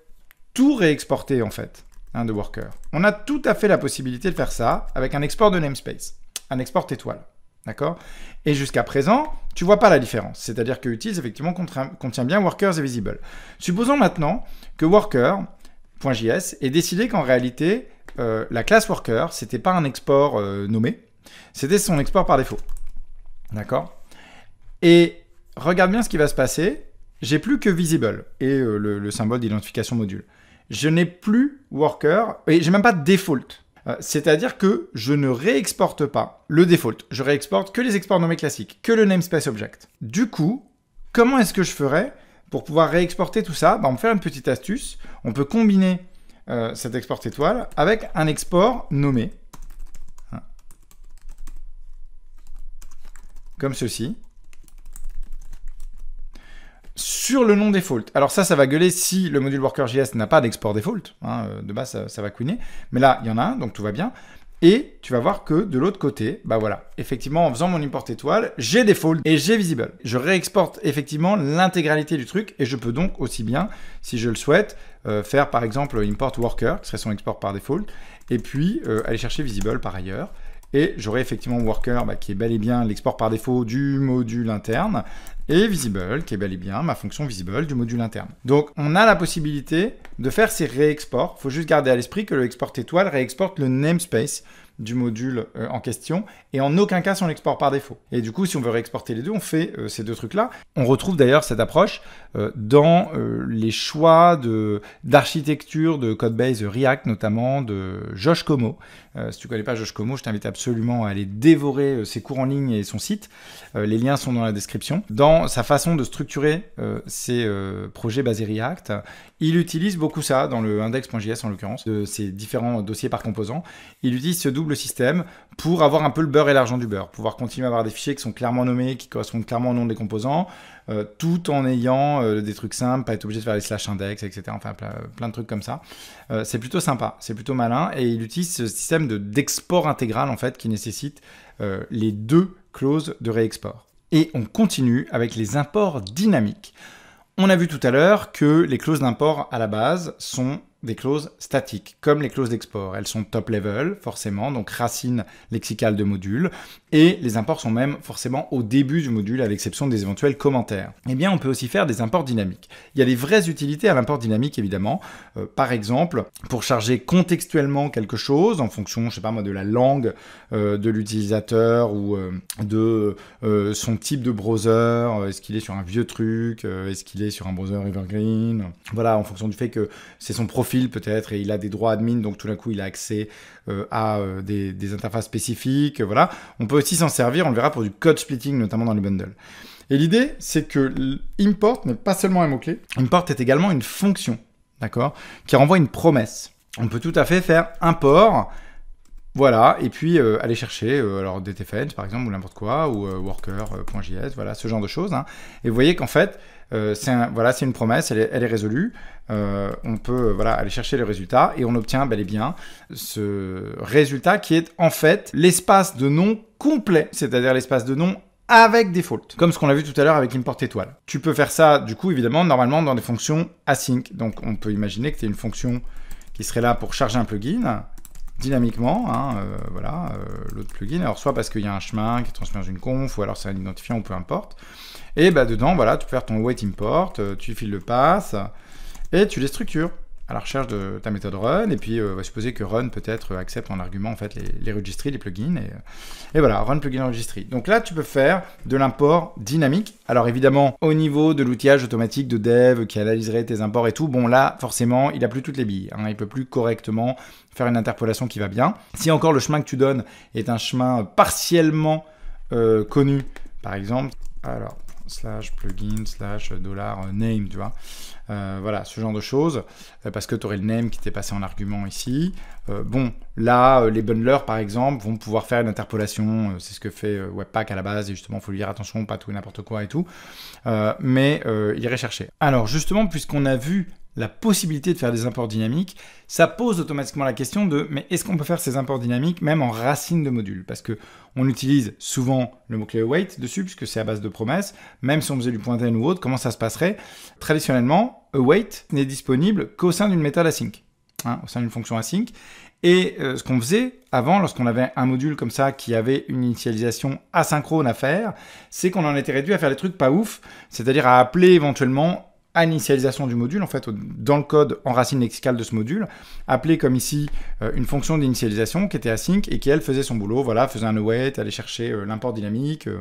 tout réexporter en fait un hein, de Worker. On a tout à fait la possibilité de faire ça avec un export de namespace, un export étoile. D'accord Et jusqu'à présent, tu vois pas la différence. C'est-à-dire que Utils, effectivement, contient bien Workers et Visible. Supposons maintenant que Worker.js ait décidé qu'en réalité, euh, la classe Worker, c'était pas un export euh, nommé, c'était son export par défaut. D'accord Et regarde bien ce qui va se passer. J'ai plus que Visible et euh, le symbole d'identification module je n'ai plus worker et n'ai même pas default. Euh, c'est-à-dire que je ne réexporte pas le default. Je réexporte que les exports nommés classiques, que le namespace object. Du coup, comment est-ce que je ferais pour pouvoir réexporter tout ça bah, On peut faire une petite astuce. On peut combiner euh, cet export étoile avec un export nommé. Hein. Comme ceci sur le nom default. Alors ça, ça va gueuler si le module worker.js n'a pas d'export default. Hein, euh, de base, ça, va queener. Mais là, il y en a un, donc tout va bien. Et tu vas voir que de l'autre côté, bah voilà, effectivement, en faisant mon import étoile, j'ai default et j'ai visible. Je réexporte effectivement l'intégralité du truc et je peux donc aussi bien, si je le souhaite, euh, faire par exemple import worker, qui serait son export par default, et puis euh, aller chercher visible par ailleurs. Et j'aurai effectivement Worker bah, qui est bel et bien l'export par défaut du module interne et Visible qui est bel et bien ma fonction Visible du module interne. Donc on a la possibilité de faire ces réexports. Il faut juste garder à l'esprit que le export étoile réexporte le namespace du module euh, en question, et en aucun cas si on l'exporte par défaut. Et du coup, si on veut réexporter les deux, on fait euh, ces deux trucs-là. On retrouve d'ailleurs cette approche euh, dans les choix d'architecture de, code codebase React, notamment de Josh Como. si tu connais pas Josh Como, je t'invite absolument à aller dévorer ses cours en ligne et son site. les liens sont dans la description. Dans sa façon de structurer ses projets basés React, il utilise beaucoup ça dans le index.js en l'occurrence, de ces différents dossiers par composant. Il utilise ce double système pour avoir un peu le beurre et l'argent du beurre, pouvoir continuer à avoir des fichiers qui sont clairement nommés, qui correspondent clairement au nom des composants, euh, tout en ayant euh, des trucs simples, pas être obligé de faire les slash index, etc. Enfin, plein, de trucs comme ça. Euh, c'est plutôt sympa, c'est plutôt malin, et il utilise ce système d'export intégral en fait qui nécessite les deux clauses de réexport. Et on continue avec les imports dynamiques. On a vu tout à l'heure que les clauses d'import à la base sont des clauses statiques, comme les clauses d'export. Elles sont top level, forcément, donc racine lexicale de module, et les imports sont même forcément au début du module, à l'exception des éventuels commentaires. Eh bien, on peut aussi faire des imports dynamiques. Il y a des vraies utilités à l'import dynamique, évidemment. Euh, par exemple, pour charger contextuellement quelque chose, en fonction, je sais pas moi, de la langue euh, de l'utilisateur ou euh, de son type de browser, est-ce qu'il est sur un vieux truc, est-ce qu'il est sur un browser evergreen, voilà, en fonction du fait que c'est son profil peut-être et il a des droits admin, donc tout d'un coup il a accès euh, à euh, des, interfaces spécifiques. voilà. On peut aussi s'en servir, on le verra pour du code splitting, notamment dans les bundles. Et l'idée, c'est que import n'est pas seulement un mot-clé, import est également une fonction, d'accord, qui renvoie une promesse. On peut tout à fait faire import, voilà, et puis euh, aller chercher alors dtfn par exemple ou n'importe quoi ou worker.js, voilà ce genre de choses. Hein. Et vous voyez qu'en fait euh, c'est voilà, c'est une promesse, elle est, résolue. Euh, on peut voilà, aller chercher le résultat et on obtient bel et bien ce résultat qui est en fait l'espace de nom complet, c'est-à-dire l'espace de nom avec default, comme ce qu'on a vu tout à l'heure avec import étoile. Tu peux faire ça, du coup, évidemment, normalement dans des fonctions async. Donc, on peut imaginer que tu as une fonction qui serait là pour charger un plugin dynamiquement, hein, euh, voilà, l'autre plugin. Alors, soit parce qu'il y a un chemin qui est transmis une conf, ou alors c'est un identifiant, ou peu importe. Et bah, dedans, voilà, tu peux faire ton weight import, euh, tu files le pass, et tu les structures à la recherche de ta méthode run, et puis on euh, va bah, supposer que run peut-être euh, accepte en argument en fait les, registries, les plugins, et, et, voilà, run plugin registry. Donc là, tu peux faire de l'import dynamique. Alors évidemment, au niveau de l'outillage automatique de dev qui analyserait tes imports et tout, bon là, forcément, il a plus toutes les billes, il hein. il peut plus correctement faire une interpolation qui va bien. Si encore le chemin que tu donnes est un chemin partiellement connu, par exemple, alors slash plugin slash euh, dollar euh, name, tu vois. Euh, voilà, ce genre de choses, parce que tu aurais le name qui t'est passé en argument ici. bon, là, les bundlers, par exemple, vont pouvoir faire une interpolation, c'est ce que fait Webpack à la base, et justement, il faut lui dire attention, pas tout et n'importe quoi et tout, mais il irait chercher. Alors, justement, puisqu'on a vu la possibilité de faire des imports dynamiques, ça pose automatiquement la question de mais est-ce qu'on peut faire ces imports dynamiques même en racine de module Parce que on utilise souvent le mot-clé await dessus, puisque c'est à base de promesses, même si on faisait du pointer ou autre, comment ça se passerait Traditionnellement, await n'est disponible qu'au sein d'une métal async, hein, au sein d'une fonction async. Et euh, ce qu'on faisait avant, lorsqu'on avait un module comme ça qui avait une initialisation asynchrone à faire, c'est qu'on en était réduit à faire des trucs pas ouf, c'est-à-dire à appeler éventuellement initialisation du module, en fait, dans le code en racine lexicale de ce module, appelé comme ici euh, une fonction d'initialisation qui était async et qui, elle, faisait son boulot, voilà, faisait un await, allait chercher euh, l'import dynamique, euh,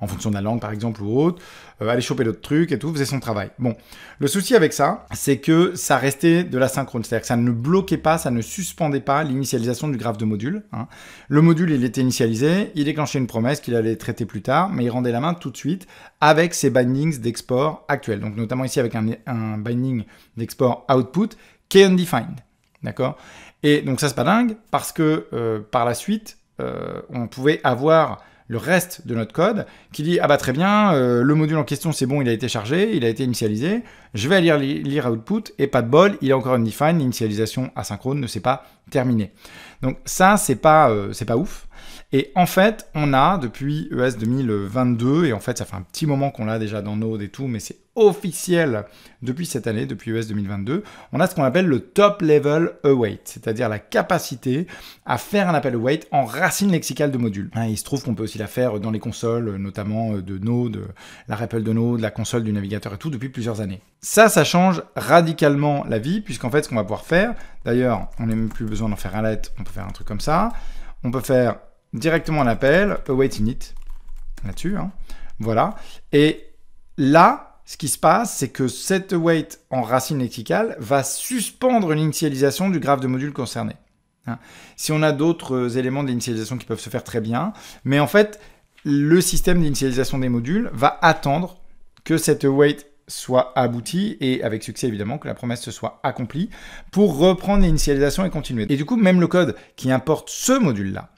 en fonction de la langue par exemple ou autre, euh, aller choper d'autres trucs et tout, faisait son travail. Bon, le souci avec ça, c'est que ça restait de la synchrone, c'est-à-dire que ça ne bloquait pas, ça ne suspendait pas l'initialisation du graphe de module. Hein. Le module, il était initialisé, il déclenchait une promesse qu'il allait traiter plus tard, mais il rendait la main tout de suite avec ses bindings d'export actuels, donc notamment ici avec un, binding d'export output qui est undefined. D'accord Et donc ça, c'est pas dingue, parce que euh, par la suite, euh, on pouvait avoir le reste de notre code qui dit ah bah très bien, euh, le module en question c'est bon, il a été chargé, il a été initialisé, je vais lire, lire output et pas de bol, il a encore une define, l'initialisation asynchrone ne s'est pas terminée. Donc ça c'est pas euh, c'est pas ouf. Et en fait, on a depuis ES 2022 et en fait ça fait un petit moment qu'on l'a déjà dans Node et tout, mais c'est officiel depuis cette année, depuis US e 2022, on a ce qu'on appelle le top level await, c'est-à-dire la capacité à faire un appel await en racine lexicale de module. Hein, il se trouve qu'on peut aussi la faire dans les consoles, notamment euh, de Node, la REPL de Node, la console du navigateur et tout, depuis plusieurs années. Ça, ça change radicalement la vie, puisqu'en fait, ce qu'on va pouvoir faire, d'ailleurs, on n'a même plus besoin d'en faire un let, on peut faire un truc comme ça, on peut faire directement un appel, await init, là-dessus, hein, voilà, et là, ce qui se passe, c'est que cette weight en racine lexicale va suspendre l'initialisation du graphe de module concerné. Hein. si on a d'autres euh, éléments d'initialisation qui peuvent se faire très bien, mais en fait, le système d'initialisation des modules va attendre que cette weight soit aboutie et avec succès évidemment que la promesse se soit accomplie pour reprendre l'initialisation et continuer. Et du coup, même le code qui importe ce module-là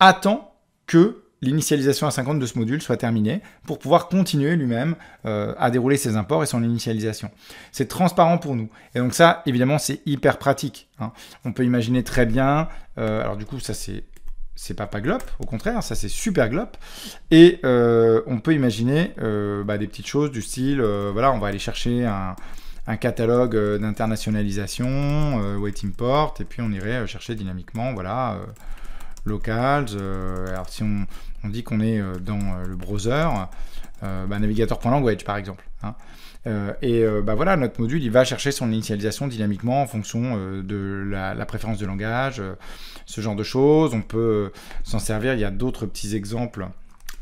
attend que l'initialisation à 50 de ce module soit terminée pour pouvoir continuer lui-même euh, à dérouler ses imports et son initialisation. C'est transparent pour nous. Et donc ça, évidemment, c'est hyper pratique. Hein. On peut imaginer très bien, euh, alors du coup, ça c'est c'est pas pas glop, au contraire, ça c'est super glop. Et euh, on peut imaginer bah, des petites choses du style, voilà, on va aller chercher un, catalogue d'internationalisation, wait import, et puis on irait chercher dynamiquement, voilà, locals. alors si on, on dit qu'on est euh, dans euh, le browser, euh, bah, navigator.language par exemple. Hein. Euh, et bah, voilà, notre module, il va chercher son initialisation dynamiquement en fonction de la, la, préférence de langage, ce genre de choses. On peut s'en servir, il y a d'autres petits exemples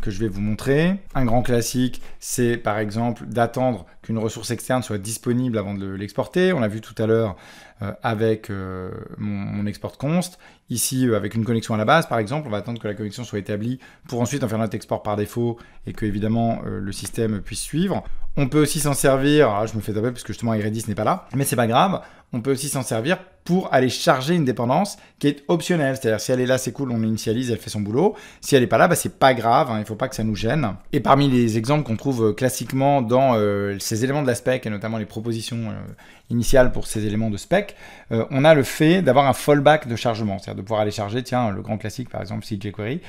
que je vais vous montrer. Un grand classique, c'est par exemple d'attendre qu'une ressource externe soit disponible avant de l'exporter. On l'a vu tout à l'heure euh, avec euh, mon, export const. Ici, euh, avec une connexion à la base, par exemple, on va attendre que la connexion soit établie pour ensuite en faire notre export par défaut et que, évidemment, le système puisse suivre. On peut aussi s'en servir, ah, je me fais taper parce que justement iRedis n'est pas là, mais c'est pas grave, on peut aussi s'en servir pour aller charger une dépendance qui est optionnelle. C'est-à-dire, si elle est là, c'est cool, on l'initialise, elle fait son boulot. Si elle n'est pas là, bah, c'est pas grave, hein, il ne faut pas que ça nous gêne. Et parmi les exemples qu'on trouve euh, classiquement dans euh, ces éléments de la spec, et notamment les propositions euh, initiales pour ces éléments de spec, on a le fait d'avoir un fallback de chargement. C'est-à-dire de pouvoir aller charger, tiens, le grand classique, par exemple, si jQuery,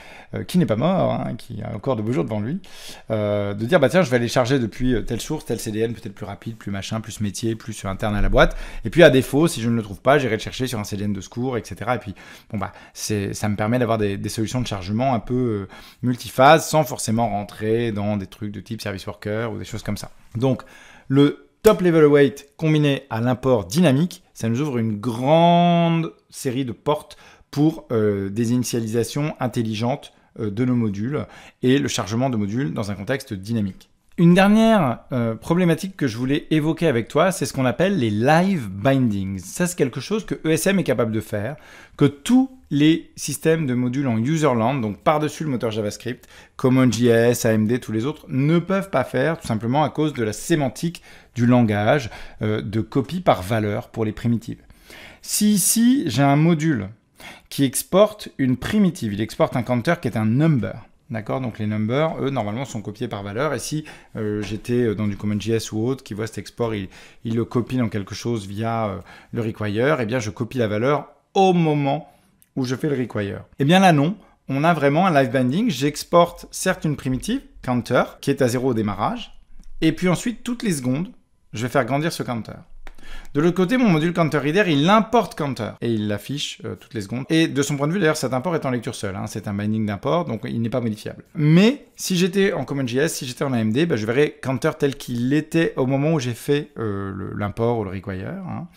qui n'est pas mort, hein, qui a encore de beaux jours devant lui, de dire, bah tiens, je vais aller charger depuis telle source, telle CDN, peut-être plus rapide, plus machin, plus métier, plus interne à la boîte. Et puis, défaut, si je ne le trouve pas, j'irai le chercher sur un CDN de secours, etc. Et puis, bon, bah, ça me permet d'avoir des, solutions de chargement un peu euh, multiphase sans forcément rentrer dans des trucs de type service worker ou des choses comme ça. Donc, le top level weight combiné à l'import dynamique, ça nous ouvre une grande série de portes pour euh, des initialisations intelligentes euh, de nos modules et le chargement de modules dans un contexte dynamique. Une dernière euh, problématique que je voulais évoquer avec toi, c'est ce qu'on appelle les live bindings. Ça, c'est quelque chose que ESM est capable de faire, que tous les systèmes de modules en userland, donc par-dessus le moteur JavaScript, CommonJS, AMD, tous les autres, ne peuvent pas faire, tout simplement à cause de la sémantique du langage, euh, de copie par valeur pour les primitives. Si ici, j'ai un module qui exporte une primitive, il exporte un counter qui est un number, D'accord Donc les numbers, eux, normalement, sont copiés par valeur. Et si euh, j'étais euh, dans du CommonJS ou autre qui voit cet export, il, le copie dans quelque chose via euh, le require, eh bien, je copie la valeur au moment où je fais le require. Eh bien là, non. On a vraiment un live binding. J'exporte certes une primitive, counter, qui est à zéro au démarrage. Et puis ensuite, toutes les secondes, je vais faire grandir ce counter. De l'autre côté, mon module counter reader, il importe counter et il l'affiche euh, toutes les secondes. Et de son point de vue, d'ailleurs, cet import est en lecture seule. Hein. c'est un binding d'import, donc il n'est pas modifiable. Mais si j'étais en CommonJS, si j'étais en AMD, bah, je verrais counter tel qu'il était au moment où j'ai fait euh, l'import ou le require. Hein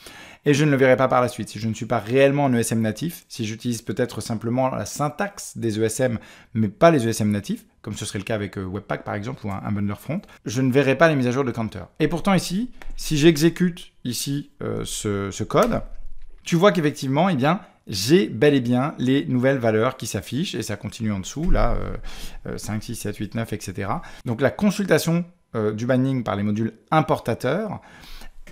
et je ne le verrai pas par la suite. Si je ne suis pas réellement en ESM natif, si j'utilise peut-être simplement la syntaxe des ESM, mais pas les ESM natifs, comme ce serait le cas avec euh, Webpack par exemple ou un, bundler front, je ne verrai pas les mises à jour de Counter. Et pourtant ici, si j'exécute ici euh, ce, code, tu vois qu'effectivement, eh bien, j'ai bel et bien les nouvelles valeurs qui s'affichent et ça continue en dessous, là, 5, 6, 7, 8, 9, etc. Donc la consultation euh, du binding par les modules importateurs,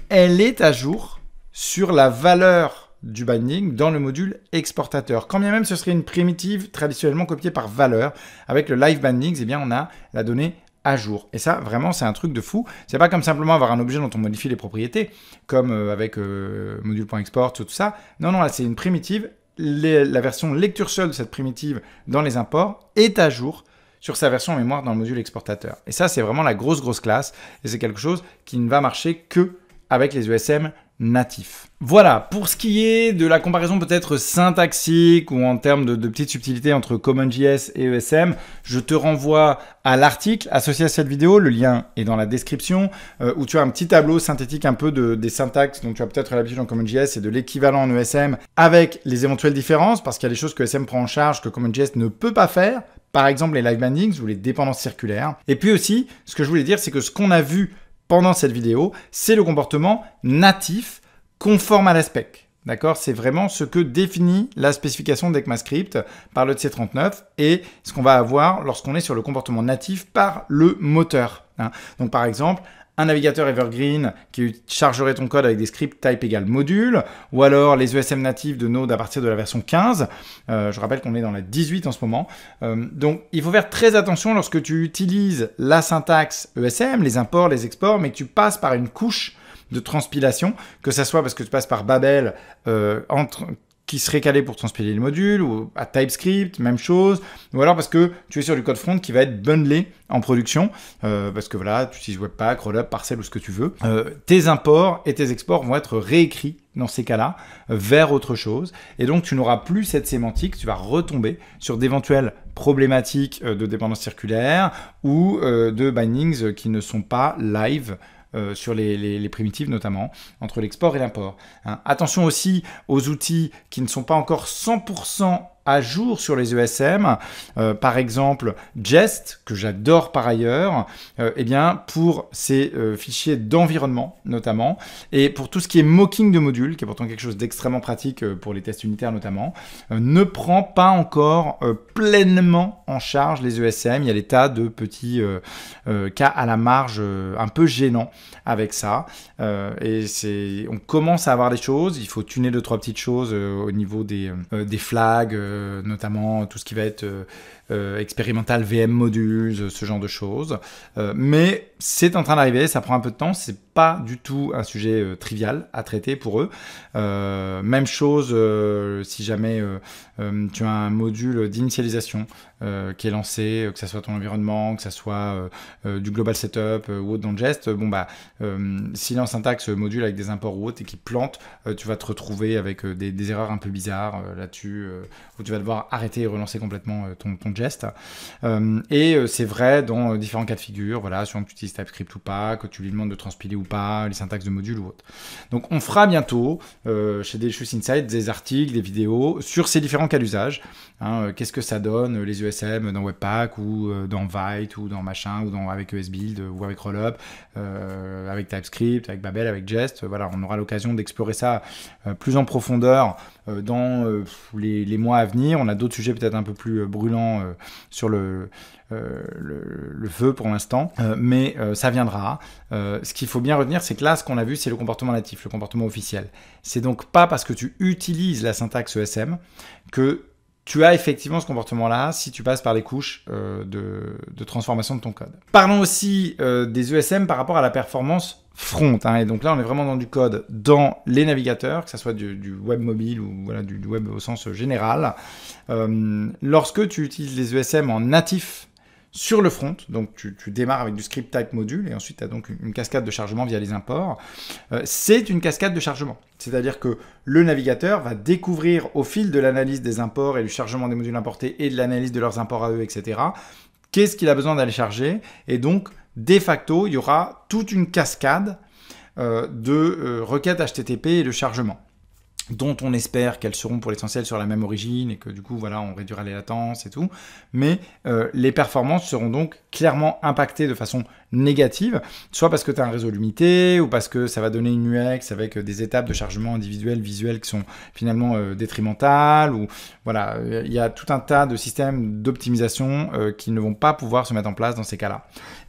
elle est à jour sur la valeur du binding dans le module exportateur. Quand bien même ce serait une primitive traditionnellement copiée par valeur, avec le live bindings, eh bien on a la donnée à jour. Et ça, vraiment, c'est un truc de fou. C'est pas comme simplement avoir un objet dont on modifie les propriétés, comme euh, avec euh, module.export, tout ça. Non, non, là, c'est une primitive. la version lecture seule de cette primitive dans les imports est à jour sur sa version mémoire dans le module exportateur. Et ça, c'est vraiment la grosse, grosse classe. Et c'est quelque chose qui ne va marcher que avec les USM. E natif. Voilà, pour ce qui est de la comparaison peut-être syntaxique ou en termes de, petites subtilités entre CommonJS et ESM, je te renvoie à l'article associé à cette vidéo, le lien est dans la description, euh, où tu as un petit tableau synthétique un peu des syntaxes dont tu as peut-être l'habitude en CommonJS et de l'équivalent en ESM avec les éventuelles différences, parce qu'il y a des choses que ESM prend en charge que CommonJS ne peut pas faire, par exemple les live bindings ou les dépendances circulaires. Et puis aussi, ce que je voulais dire, c'est que ce qu'on a vu pendant cette vidéo, c'est le comportement natif conforme à l'aspect. D'accord C'est vraiment ce que définit la spécification d'ECMAScript par le C39 et ce qu'on va avoir lorsqu'on est sur le comportement natif par le moteur. Hein. Donc par exemple, un navigateur Evergreen qui chargerait ton code avec des scripts type égale module, ou alors les ESM natifs de Node à partir de la version 15. Euh, je rappelle qu'on est dans la 18 en ce moment. Euh, donc il faut faire très attention lorsque tu utilises la syntaxe ESM, les imports, les exports, mais que tu passes par une couche de transpilation, que ça soit parce que tu passes par Babel, euh, entre, qui serait calé pour transpiler le module, ou à TypeScript, même chose, ou alors parce que tu es sur du code front qui va être bundlé en production, euh, parce que voilà, tu utilises Webpack, Rollup, Parcel ou ce que tu veux. Euh, tes imports et tes exports vont être réécrits dans ces cas-là vers autre chose, et donc tu n'auras plus cette sémantique, tu vas retomber sur d'éventuelles problématiques euh, de dépendance circulaire ou de bindings qui ne sont pas live euh, sur les, primitives notamment, entre l'export et l'import. Hein. Attention aussi aux outils qui ne sont pas encore 100% à jour sur les ESM, euh, par exemple Jest, que j'adore par ailleurs, et euh, eh bien pour ces euh, fichiers d'environnement notamment, et pour tout ce qui est mocking de modules, qui est pourtant quelque chose d'extrêmement pratique pour les tests unitaires notamment, ne prend pas encore pleinement en charge les ESM. Il y a des tas de petits cas à la marge un peu gênants avec ça. et c'est, on commence à avoir des choses, il faut tuner deux, trois petites choses au niveau des, des flags, euh, notamment tout ce qui va être euh, euh, expérimental, VM modules, ce genre de choses. mais c'est en train d'arriver, ça prend un peu de temps, c'est pas du tout un sujet euh, trivial à traiter pour eux. Euh, même chose euh, si jamais tu as un module d'initialisation qui est lancé, que ce soit ton environnement, que ce soit du global setup ou autre dans le geste, bon bah si l'on syntaxe module avec des imports ou autre et qui plante, tu vas te retrouver avec des, erreurs un peu bizarres là-dessus où tu vas devoir arrêter et relancer complètement ton, ton geste. et c'est vrai dans différents cas de figure, voilà, que tu utilises TypeScript ou pas, que tu lui demandes de transpiler ou pas, les syntaxes de modules ou autre. Donc on fera bientôt euh, chez Delicious Insight des articles, des vidéos sur ces différents cas d'usage. Hein, euh, qu'est-ce que ça donne euh, les USM e dans Webpack ou dans Vite ou dans machin ou dans, avec e Build ou avec Rollup, avec TypeScript, avec Babel, avec Jest. Voilà, on aura l'occasion d'explorer ça plus en profondeur dans les, les, mois à venir. On a d'autres sujets peut-être un peu plus brûlants sur le euh, le, le, feu pour l'instant, euh, mais euh, ça viendra. ce qu'il faut bien retenir, c'est que là, ce qu'on a vu, c'est le comportement natif, le comportement officiel. C'est donc pas parce que tu utilises la syntaxe ESM que tu as effectivement ce comportement-là si tu passes par les couches de, transformation de ton code. Parlons aussi des ESM par rapport à la performance front. Hein. et donc là, on est vraiment dans du code dans les navigateurs, que ce soit du, web mobile ou du, web au sens général. lorsque tu utilises les ESM en natif, sur le front. Donc tu, démarres avec du script type module et ensuite tu as donc une, cascade de chargement via les imports. Euh, c'est une cascade de chargement. C'est-à-dire que le navigateur va découvrir au fil de l'analyse des imports et du chargement des modules importés et de l'analyse de leurs imports à eux, etc., qu'est-ce qu'il a besoin d'aller charger. Et donc, de facto, il y aura toute une cascade euh, de euh, requêtes HTTP et de chargement dont on espère qu'elles seront pour l'essentiel sur la même origine et que du coup voilà on réduira les latences et tout mais euh, les performances seront donc clairement impactées de façon négative, soit parce que tu as un réseau limité, ou parce que ça va donner une UX avec euh, des étapes de chargement individuel, visuel qui sont finalement euh, détrimentales, ou voilà, il y a tout un tas de systèmes d'optimisation euh, qui ne vont pas pouvoir se mettre en place dans ces cas-là.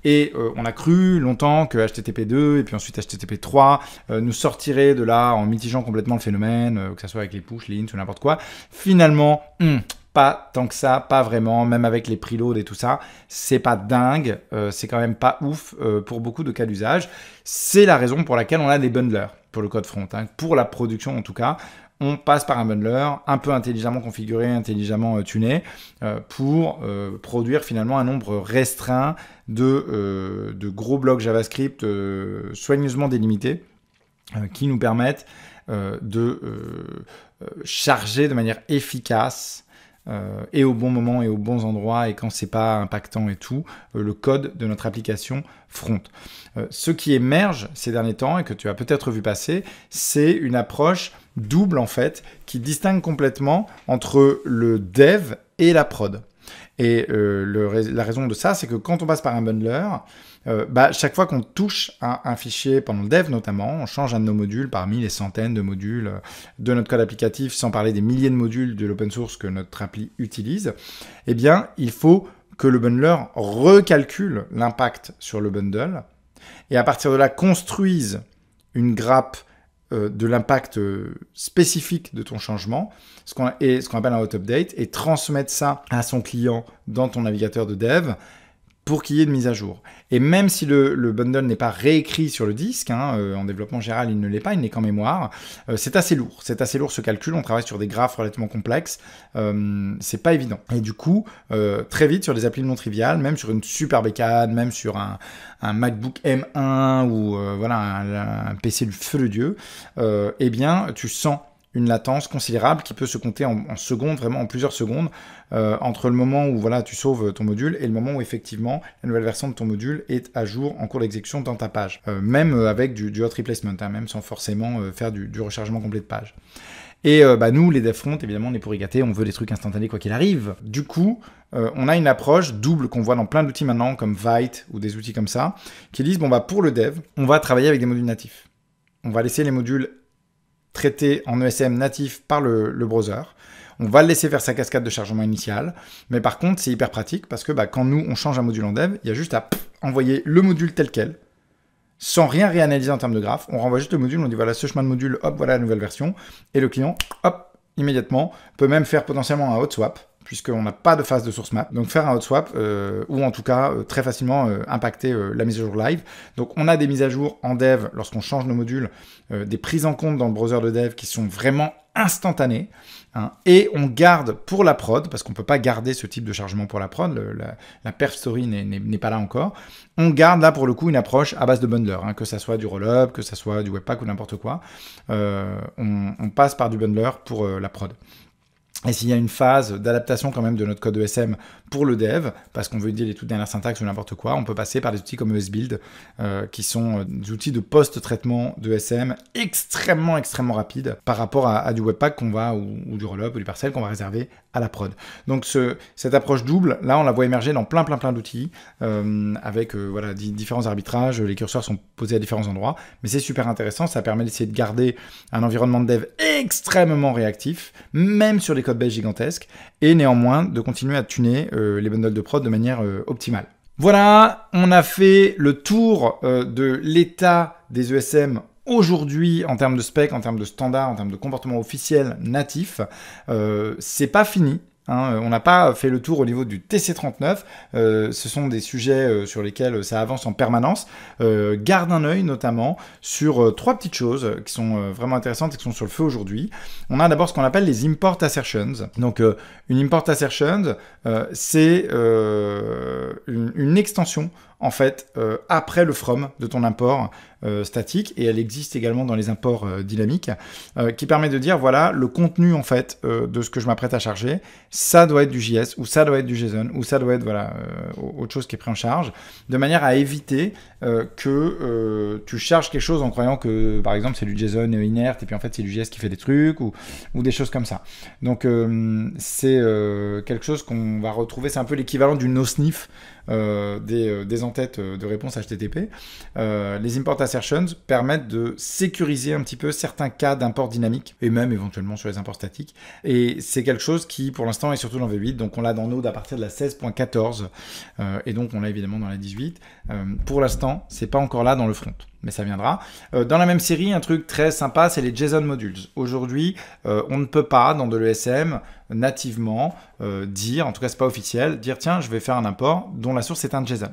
Et on a cru longtemps que HTTP2 et puis ensuite HTTP3 nous sortiraient de là en mitigeant complètement le phénomène, que ce soit avec les push, les ou n'importe quoi. Finalement, hmm, pas tant que ça, pas vraiment, même avec les preloads et tout ça, c'est pas dingue, euh, c'est quand même pas ouf euh, pour beaucoup de cas d'usage. C'est la raison pour laquelle on a des bundlers pour le code front, hein. pour la production en tout cas. On passe par un bundler un peu intelligemment configuré, intelligemment euh, tuné, pour produire finalement un nombre restreint de gros blocs JavaScript soigneusement délimités qui nous permettent de charger de manière efficace euh, et au bon moment et aux bons endroits et quand c'est pas impactant et tout, euh, le code de notre application front. Euh, ce qui émerge ces derniers temps et que tu as peut-être vu passer, c'est une approche double en fait qui distingue complètement entre le dev et la prod. Et la raison de ça, c'est que quand on passe par un bundler, euh, bah, chaque fois qu'on touche à un fichier pendant le dev notamment, on change un de nos modules parmi les centaines de modules euh, de notre code applicatif, sans parler des milliers de modules de l'open source que notre appli utilise, eh bien, il faut que le bundler recalcule l'impact sur le bundle et à partir de là construise une grappe euh, de l'impact spécifique de ton changement, ce qu'on, appelle un hot update, et transmettre ça à son client dans ton navigateur de dev pour qu'il y ait de mise à jour. Et même si le, bundle n'est pas réécrit sur le disque, hein, euh, en développement général il ne l'est pas, il n'est qu'en mémoire, euh, c'est assez lourd. C'est assez lourd ce calcul, on travaille sur des graphes relativement complexes, euh, c'est pas évident. Et du coup, très vite sur des applis non triviales, même sur une super bécane, même sur un, MacBook M1 ou voilà un, un, PC du feu de Dieu, eh bien tu sens une latence considérable qui peut se compter en, secondes, vraiment en plusieurs secondes, euh, entre le moment où voilà, tu sauves ton module et le moment où effectivement la nouvelle version de ton module est à jour en cours d'exécution dans ta page. Euh, même euh, avec du, hot replacement, hein, même sans forcément faire du, rechargement complet de page. Et bah, nous, les dev évidemment, on est pour rigater, on veut des trucs instantanés quoi qu'il arrive. Du coup, on a une approche double qu'on voit dans plein d'outils maintenant, comme Vite ou des outils comme ça, qui disent, bon bah pour le dev, on va travailler avec des modules natifs. On va laisser les modules traité en ESM natif par le, browser. On va le laisser faire sa cascade de chargement initial. mais par contre, c'est hyper pratique parce que bah, quand nous, on change un module en dev, il y a juste à envoyer le module tel quel, sans rien réanalyser en termes de graphe. On renvoie juste le module, on dit voilà ce chemin de module, hop, voilà la nouvelle version, et le client, hop, immédiatement, peut même faire potentiellement un hot swap puisqu'on n'a pas de phase de source map. Donc faire un hot swap, euh, ou en tout cas euh, très facilement euh, impacter la mise à jour live. Donc on a des mises à jour en dev lorsqu'on change nos modules, des prises en compte dans le browser de dev qui sont vraiment instantanées. Hein. et on garde pour la prod, parce qu'on ne peut pas garder ce type de chargement pour la prod, la, la, perf story n'est pas là encore, on garde là pour le coup une approche à base de bundler, hein. que ça soit du roll-up, que ça soit du webpack ou n'importe quoi, on, on, passe par du bundler pour la prod. Et s'il y a une phase d'adaptation quand même de notre code ESM pour le dev, parce qu'on veut dire les toutes dernières syntaxes ou n'importe quoi, on peut passer par des outils comme ESBuild, euh, qui sont euh, des outils de post-traitement de e SM extrêmement, extrêmement rapides par rapport à, du Webpack qu'on va, ou, ou du Rollup ou du Parcel qu'on va réserver à la prod. Donc ce, cette approche double, là, on la voit émerger dans plein, plein, plein d'outils, euh, avec euh, voilà, différents arbitrages, les curseurs sont posés à différents endroits, mais c'est super intéressant, ça permet d'essayer de garder un environnement de dev extrêmement réactif, même sur des codes belges gigantesques, et néanmoins de continuer à tuner euh, les bundles de prod de manière optimale. Voilà, on a fait le tour de l'état des ESM aujourd'hui, en termes de spec, en termes de standard, en termes de comportement officiel natif, euh, c'est pas fini. Hein, on n'a pas fait le tour au niveau du TC39. Euh, ce sont des sujets euh, sur lesquels ça avance en permanence. Euh, garde un œil notamment sur euh, trois petites choses qui sont euh, vraiment intéressantes et qui sont sur le feu aujourd'hui. On a d'abord ce qu'on appelle les import assertions. Donc une import assertion, c'est une, une extension en fait euh, après le from de ton import euh, statique et elle existe également dans les imports euh, dynamiques qui permet de dire voilà le contenu en fait de ce que je m'apprête à charger ça doit être du JS ou ça doit être du JSON ou ça doit être voilà autre chose qui est pris en charge de manière à éviter euh, que euh, tu charges quelque chose en croyant que, par exemple, c'est du JSON inerte et puis en fait c'est du JS qui fait des trucs ou, des choses comme ça. Donc euh, c'est quelque chose qu'on va retrouver, c'est un peu l'équivalent du no-sniff des, des, entêtes de réponse HTTP. les import assertions permettent de sécuriser un petit peu certains cas d'import dynamique et même éventuellement sur les imports statiques. Et c'est quelque chose qui, pour l'instant, est surtout dans V8. Donc on l'a dans Node à partir de la 16.14 et donc on l'a évidemment dans la 18. pour l'instant, c'est pas encore là dans le front, mais ça viendra. Euh, dans la même série, un truc très sympa, c'est les JSON modules. Aujourd'hui, euh, on ne peut pas, dans de l'ESM, nativement euh, dire, en tout cas c'est pas officiel, dire tiens, je vais faire un import dont la source est un JSON.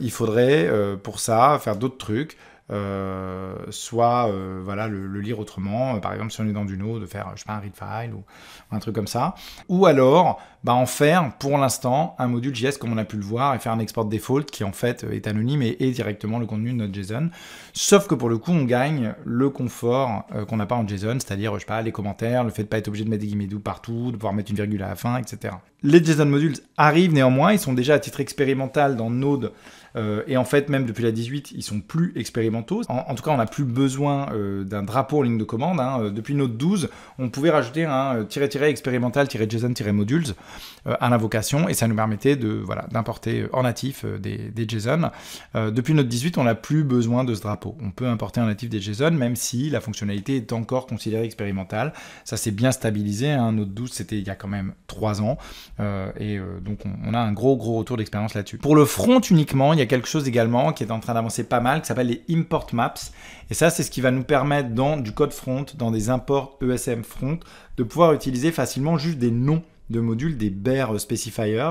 il faudrait pour ça faire d'autres trucs, euh, soit euh, voilà, le, lire autrement, euh, par exemple si on est dans du Node, de faire je sais pas, un read file ou, un truc comme ça, ou alors bah, en faire pour l'instant un module JS comme on a pu le voir et faire un export default qui en fait est anonyme et est directement le contenu de notre JSON, sauf que pour le coup on gagne le confort qu'on n'a pas en JSON, c'est-à-dire je sais pas, les commentaires, le fait de pas être obligé de mettre des guillemets doux partout, de pouvoir mettre une virgule à la fin, etc. Les JSON modules arrivent néanmoins, ils sont déjà à titre expérimental dans Node euh, et en fait, même depuis la 18, ils sont plus expérimentaux. En, tout cas, on n'a plus besoin euh, d'un drapeau en ligne de commande. Hein. Euh, depuis notre 12, on pouvait rajouter un expérimental-json-modules à l'invocation et ça nous permettait de voilà d'importer en natif des, des JSON. depuis notre 18, on n'a plus besoin de ce drapeau. On peut importer en natif des JSON, même si la fonctionnalité est encore considérée expérimentale. Ça s'est bien stabilisé. Hein. Notre 12, c'était il y a quand même 3 ans. et donc, on, on, a un gros, gros retour d'expérience là-dessus. Pour le front uniquement, il y a quelque chose également qui est en train d'avancer pas mal, qui s'appelle les import maps. Et ça, c'est ce qui va nous permettre dans du code front, dans des imports ESM front, de pouvoir utiliser facilement juste des noms de modules, des bare specifiers,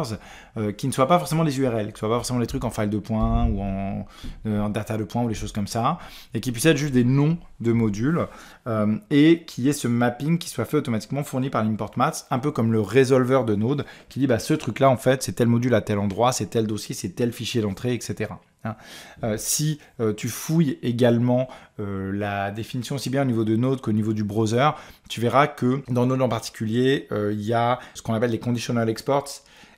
euh, qui ne soient pas forcément les URL, qui ne soient pas forcément les trucs en file de points ou euh, en, data de points ou les choses comme ça, et qui puissent être juste des noms de modules, euh, et qui ait ce mapping qui soit fait automatiquement fourni par l'import maths, un peu comme le résolveur de Node, qui dit bah, ce truc-là, en fait, c'est tel module à tel endroit, c'est tel dossier, c'est tel fichier d'entrée, etc. Hein. Euh, si euh, tu fouilles également euh, la définition aussi bien au niveau de Node qu'au niveau du browser, tu verras que dans Node en particulier, il y a ce qu'on appelle les conditional exports,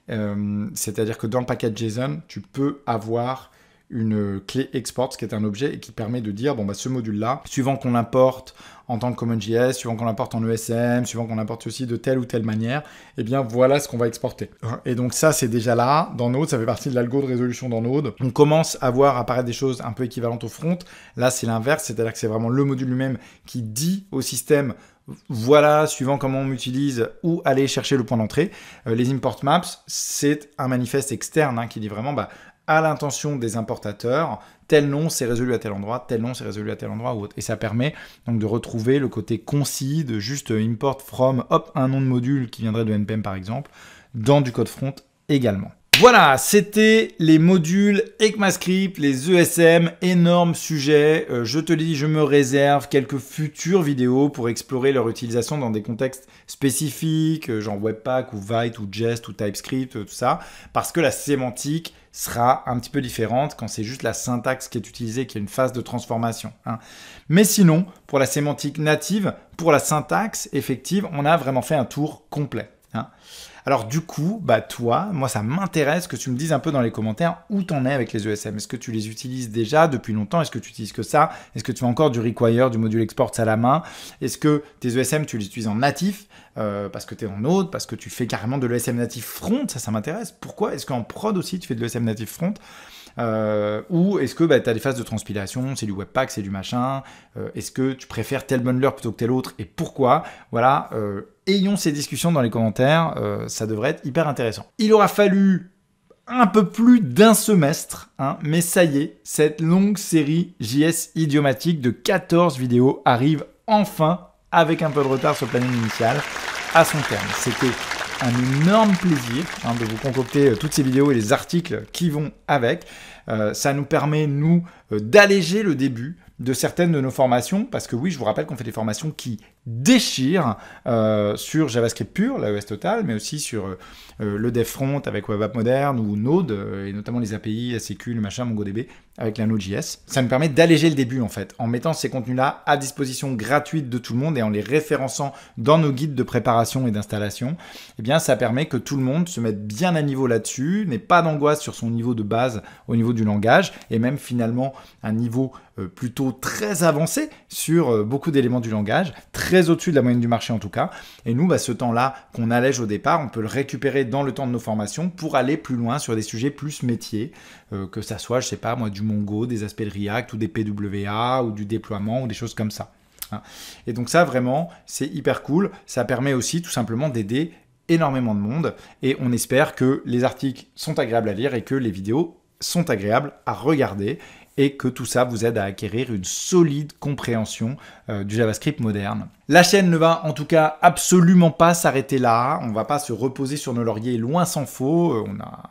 c'est-à-dire que dans le package JSON, tu peux avoir une clé export, ce qui est un objet et qui permet de dire bon bah ce module là, suivant qu'on l'importe en tant que CommonJS, suivant qu'on l'importe en ESM, suivant qu'on l'importe aussi de telle ou telle manière, eh bien voilà ce qu'on va exporter. Et donc ça c'est déjà là dans Node, ça fait partie de l'algo de résolution dans Node. On commence à voir apparaître des choses un peu équivalentes au front. Là c'est l'inverse, c'est-à-dire que c'est vraiment le module lui-même qui dit au système voilà, suivant comment on utilise, où aller chercher le point d'entrée. Euh, les import maps, c'est un manifeste externe hein, qui dit vraiment, bah, à l'intention des importateurs, tel nom c'est résolu à tel endroit, tel nom c'est résolu à tel endroit ou autre. Et ça permet donc de retrouver le côté concis de juste euh, import from, hop, un nom de module qui viendrait de NPM par exemple, dans du code front également. Voilà, c'était les modules ECMAScript, les ESM, énorme sujet. Euh, je te dis, je me réserve quelques futures vidéos pour explorer leur utilisation dans des contextes spécifiques, euh, genre Webpack ou Vite ou Jest ou TypeScript, tout ça, parce que la sémantique sera un petit peu différente quand c'est juste la syntaxe qui est utilisée, qui est une phase de transformation. Hein. Mais sinon, pour la sémantique native, pour la syntaxe effective, on a vraiment fait un tour complet. Hein. Alors du coup, bah toi, moi ça m'intéresse que tu me dises un peu dans les commentaires où en es avec les ESM. Est-ce que tu les utilises déjà depuis longtemps Est-ce que tu utilises que ça Est-ce que tu as encore du require, du module export à la main Est-ce que tes ESM tu les utilises en natif euh, parce que tu es en node, parce que tu fais carrément de l'ESM natif front, ça, ça m'intéresse. Pourquoi Est-ce qu'en prod aussi tu fais de l'ESM natif front euh, ou est-ce que bah, tu as des phases de transpilation, c'est du webpack, c'est du machin, euh, est-ce que tu préfères tel bundler plutôt que tel autre et pourquoi Voilà, ayons ces discussions dans les commentaires, euh, ça devrait être hyper intéressant. Il aura fallu un peu plus d'un semestre, hein, mais ça y est, cette longue série JS idiomatique de 14 vidéos arrive enfin, avec un peu de retard sur le planning initial, à son terme. C'était un énorme plaisir hein, de vous concocter euh, toutes ces vidéos et les articles qui vont avec. Euh, ça nous permet, nous, d'alléger le début de certaines de nos formations, parce que oui, je vous rappelle qu'on fait des formations qui déchire euh, sur JavaScript pur, la total, mais aussi sur euh, euh, le dev front avec web app moderne ou Node, et notamment les API, SQL, le machin, MongoDB, avec la Node.js. Ça nous permet d'alléger le début en fait, en mettant ces contenus-là à disposition gratuite de tout le monde et en les référençant dans nos guides de préparation et d'installation. Eh bien, ça permet que tout le monde se mette bien à niveau là-dessus, n'ait pas d'angoisse sur son niveau de base au niveau du langage et même finalement un niveau euh, plutôt très avancé sur euh, beaucoup d'éléments du langage, très au-dessus de la moyenne du marché en tout cas. Et nous, bah, ce temps-là qu'on allège au départ, on peut le récupérer dans le temps de nos formations pour aller plus loin sur des sujets plus métiers, euh, que ça soit, je sais pas moi, du Mongo, des aspects de React ou des PWA ou du déploiement ou des choses comme ça. Hein. Et donc ça vraiment, c'est hyper cool. Ça permet aussi tout simplement d'aider énormément de monde et on espère que les articles sont agréables à lire et que les vidéos sont agréables à regarder et que tout ça vous aide à acquérir une solide compréhension euh, du JavaScript moderne. La chaîne ne va en tout cas absolument pas s'arrêter là, on va pas se reposer sur nos lauriers, loin s'en faut, euh, on a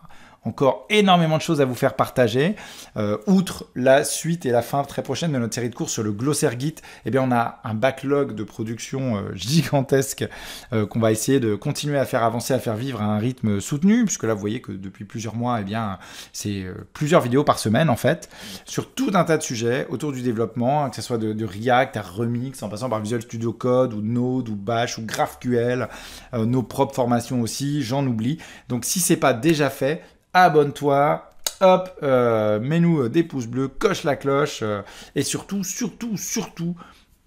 encore énormément de choses à vous faire partager. Euh, outre la suite et la fin très prochaine de notre série de cours sur le glossaire Git, eh bien on a un backlog de production euh, gigantesque euh, qu'on va essayer de continuer à faire avancer, à faire vivre à un rythme soutenu, puisque là vous voyez que depuis plusieurs mois, eh bien c'est plusieurs vidéos par semaine en fait, sur tout un tas de sujets autour du développement, hein, que ce soit de, React à Remix, en passant par Visual Studio Code ou Node ou Bash ou GraphQL, nos propres formations aussi, j'en oublie. Donc si ce n'est pas déjà fait, abonne-toi, hop, euh, mets-nous euh, des pouces bleus, coche la cloche, euh, et surtout, surtout, surtout,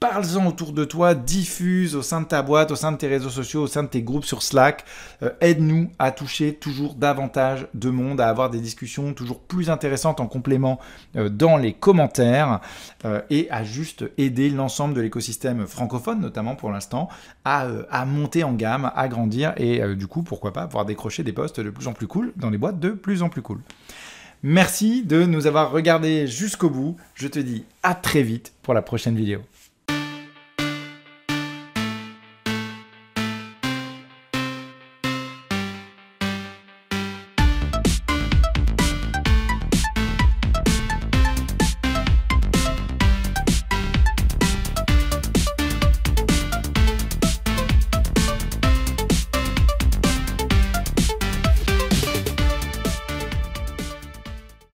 parles en autour de toi, diffuse au sein de ta boîte, au sein de tes réseaux sociaux, au sein de tes groupes sur Slack. Euh, aide-nous à toucher toujours davantage de monde, à avoir des discussions toujours plus intéressantes en complément euh, dans les commentaires euh, et à juste aider l'ensemble de l'écosystème francophone, notamment pour l'instant, à, monter en gamme, à grandir et du coup, pourquoi pas, pouvoir décrocher des postes de plus en plus cool dans des boîtes de plus en plus cool. Merci de nous avoir regardés jusqu'au bout. Je te dis à très vite pour la prochaine vidéo.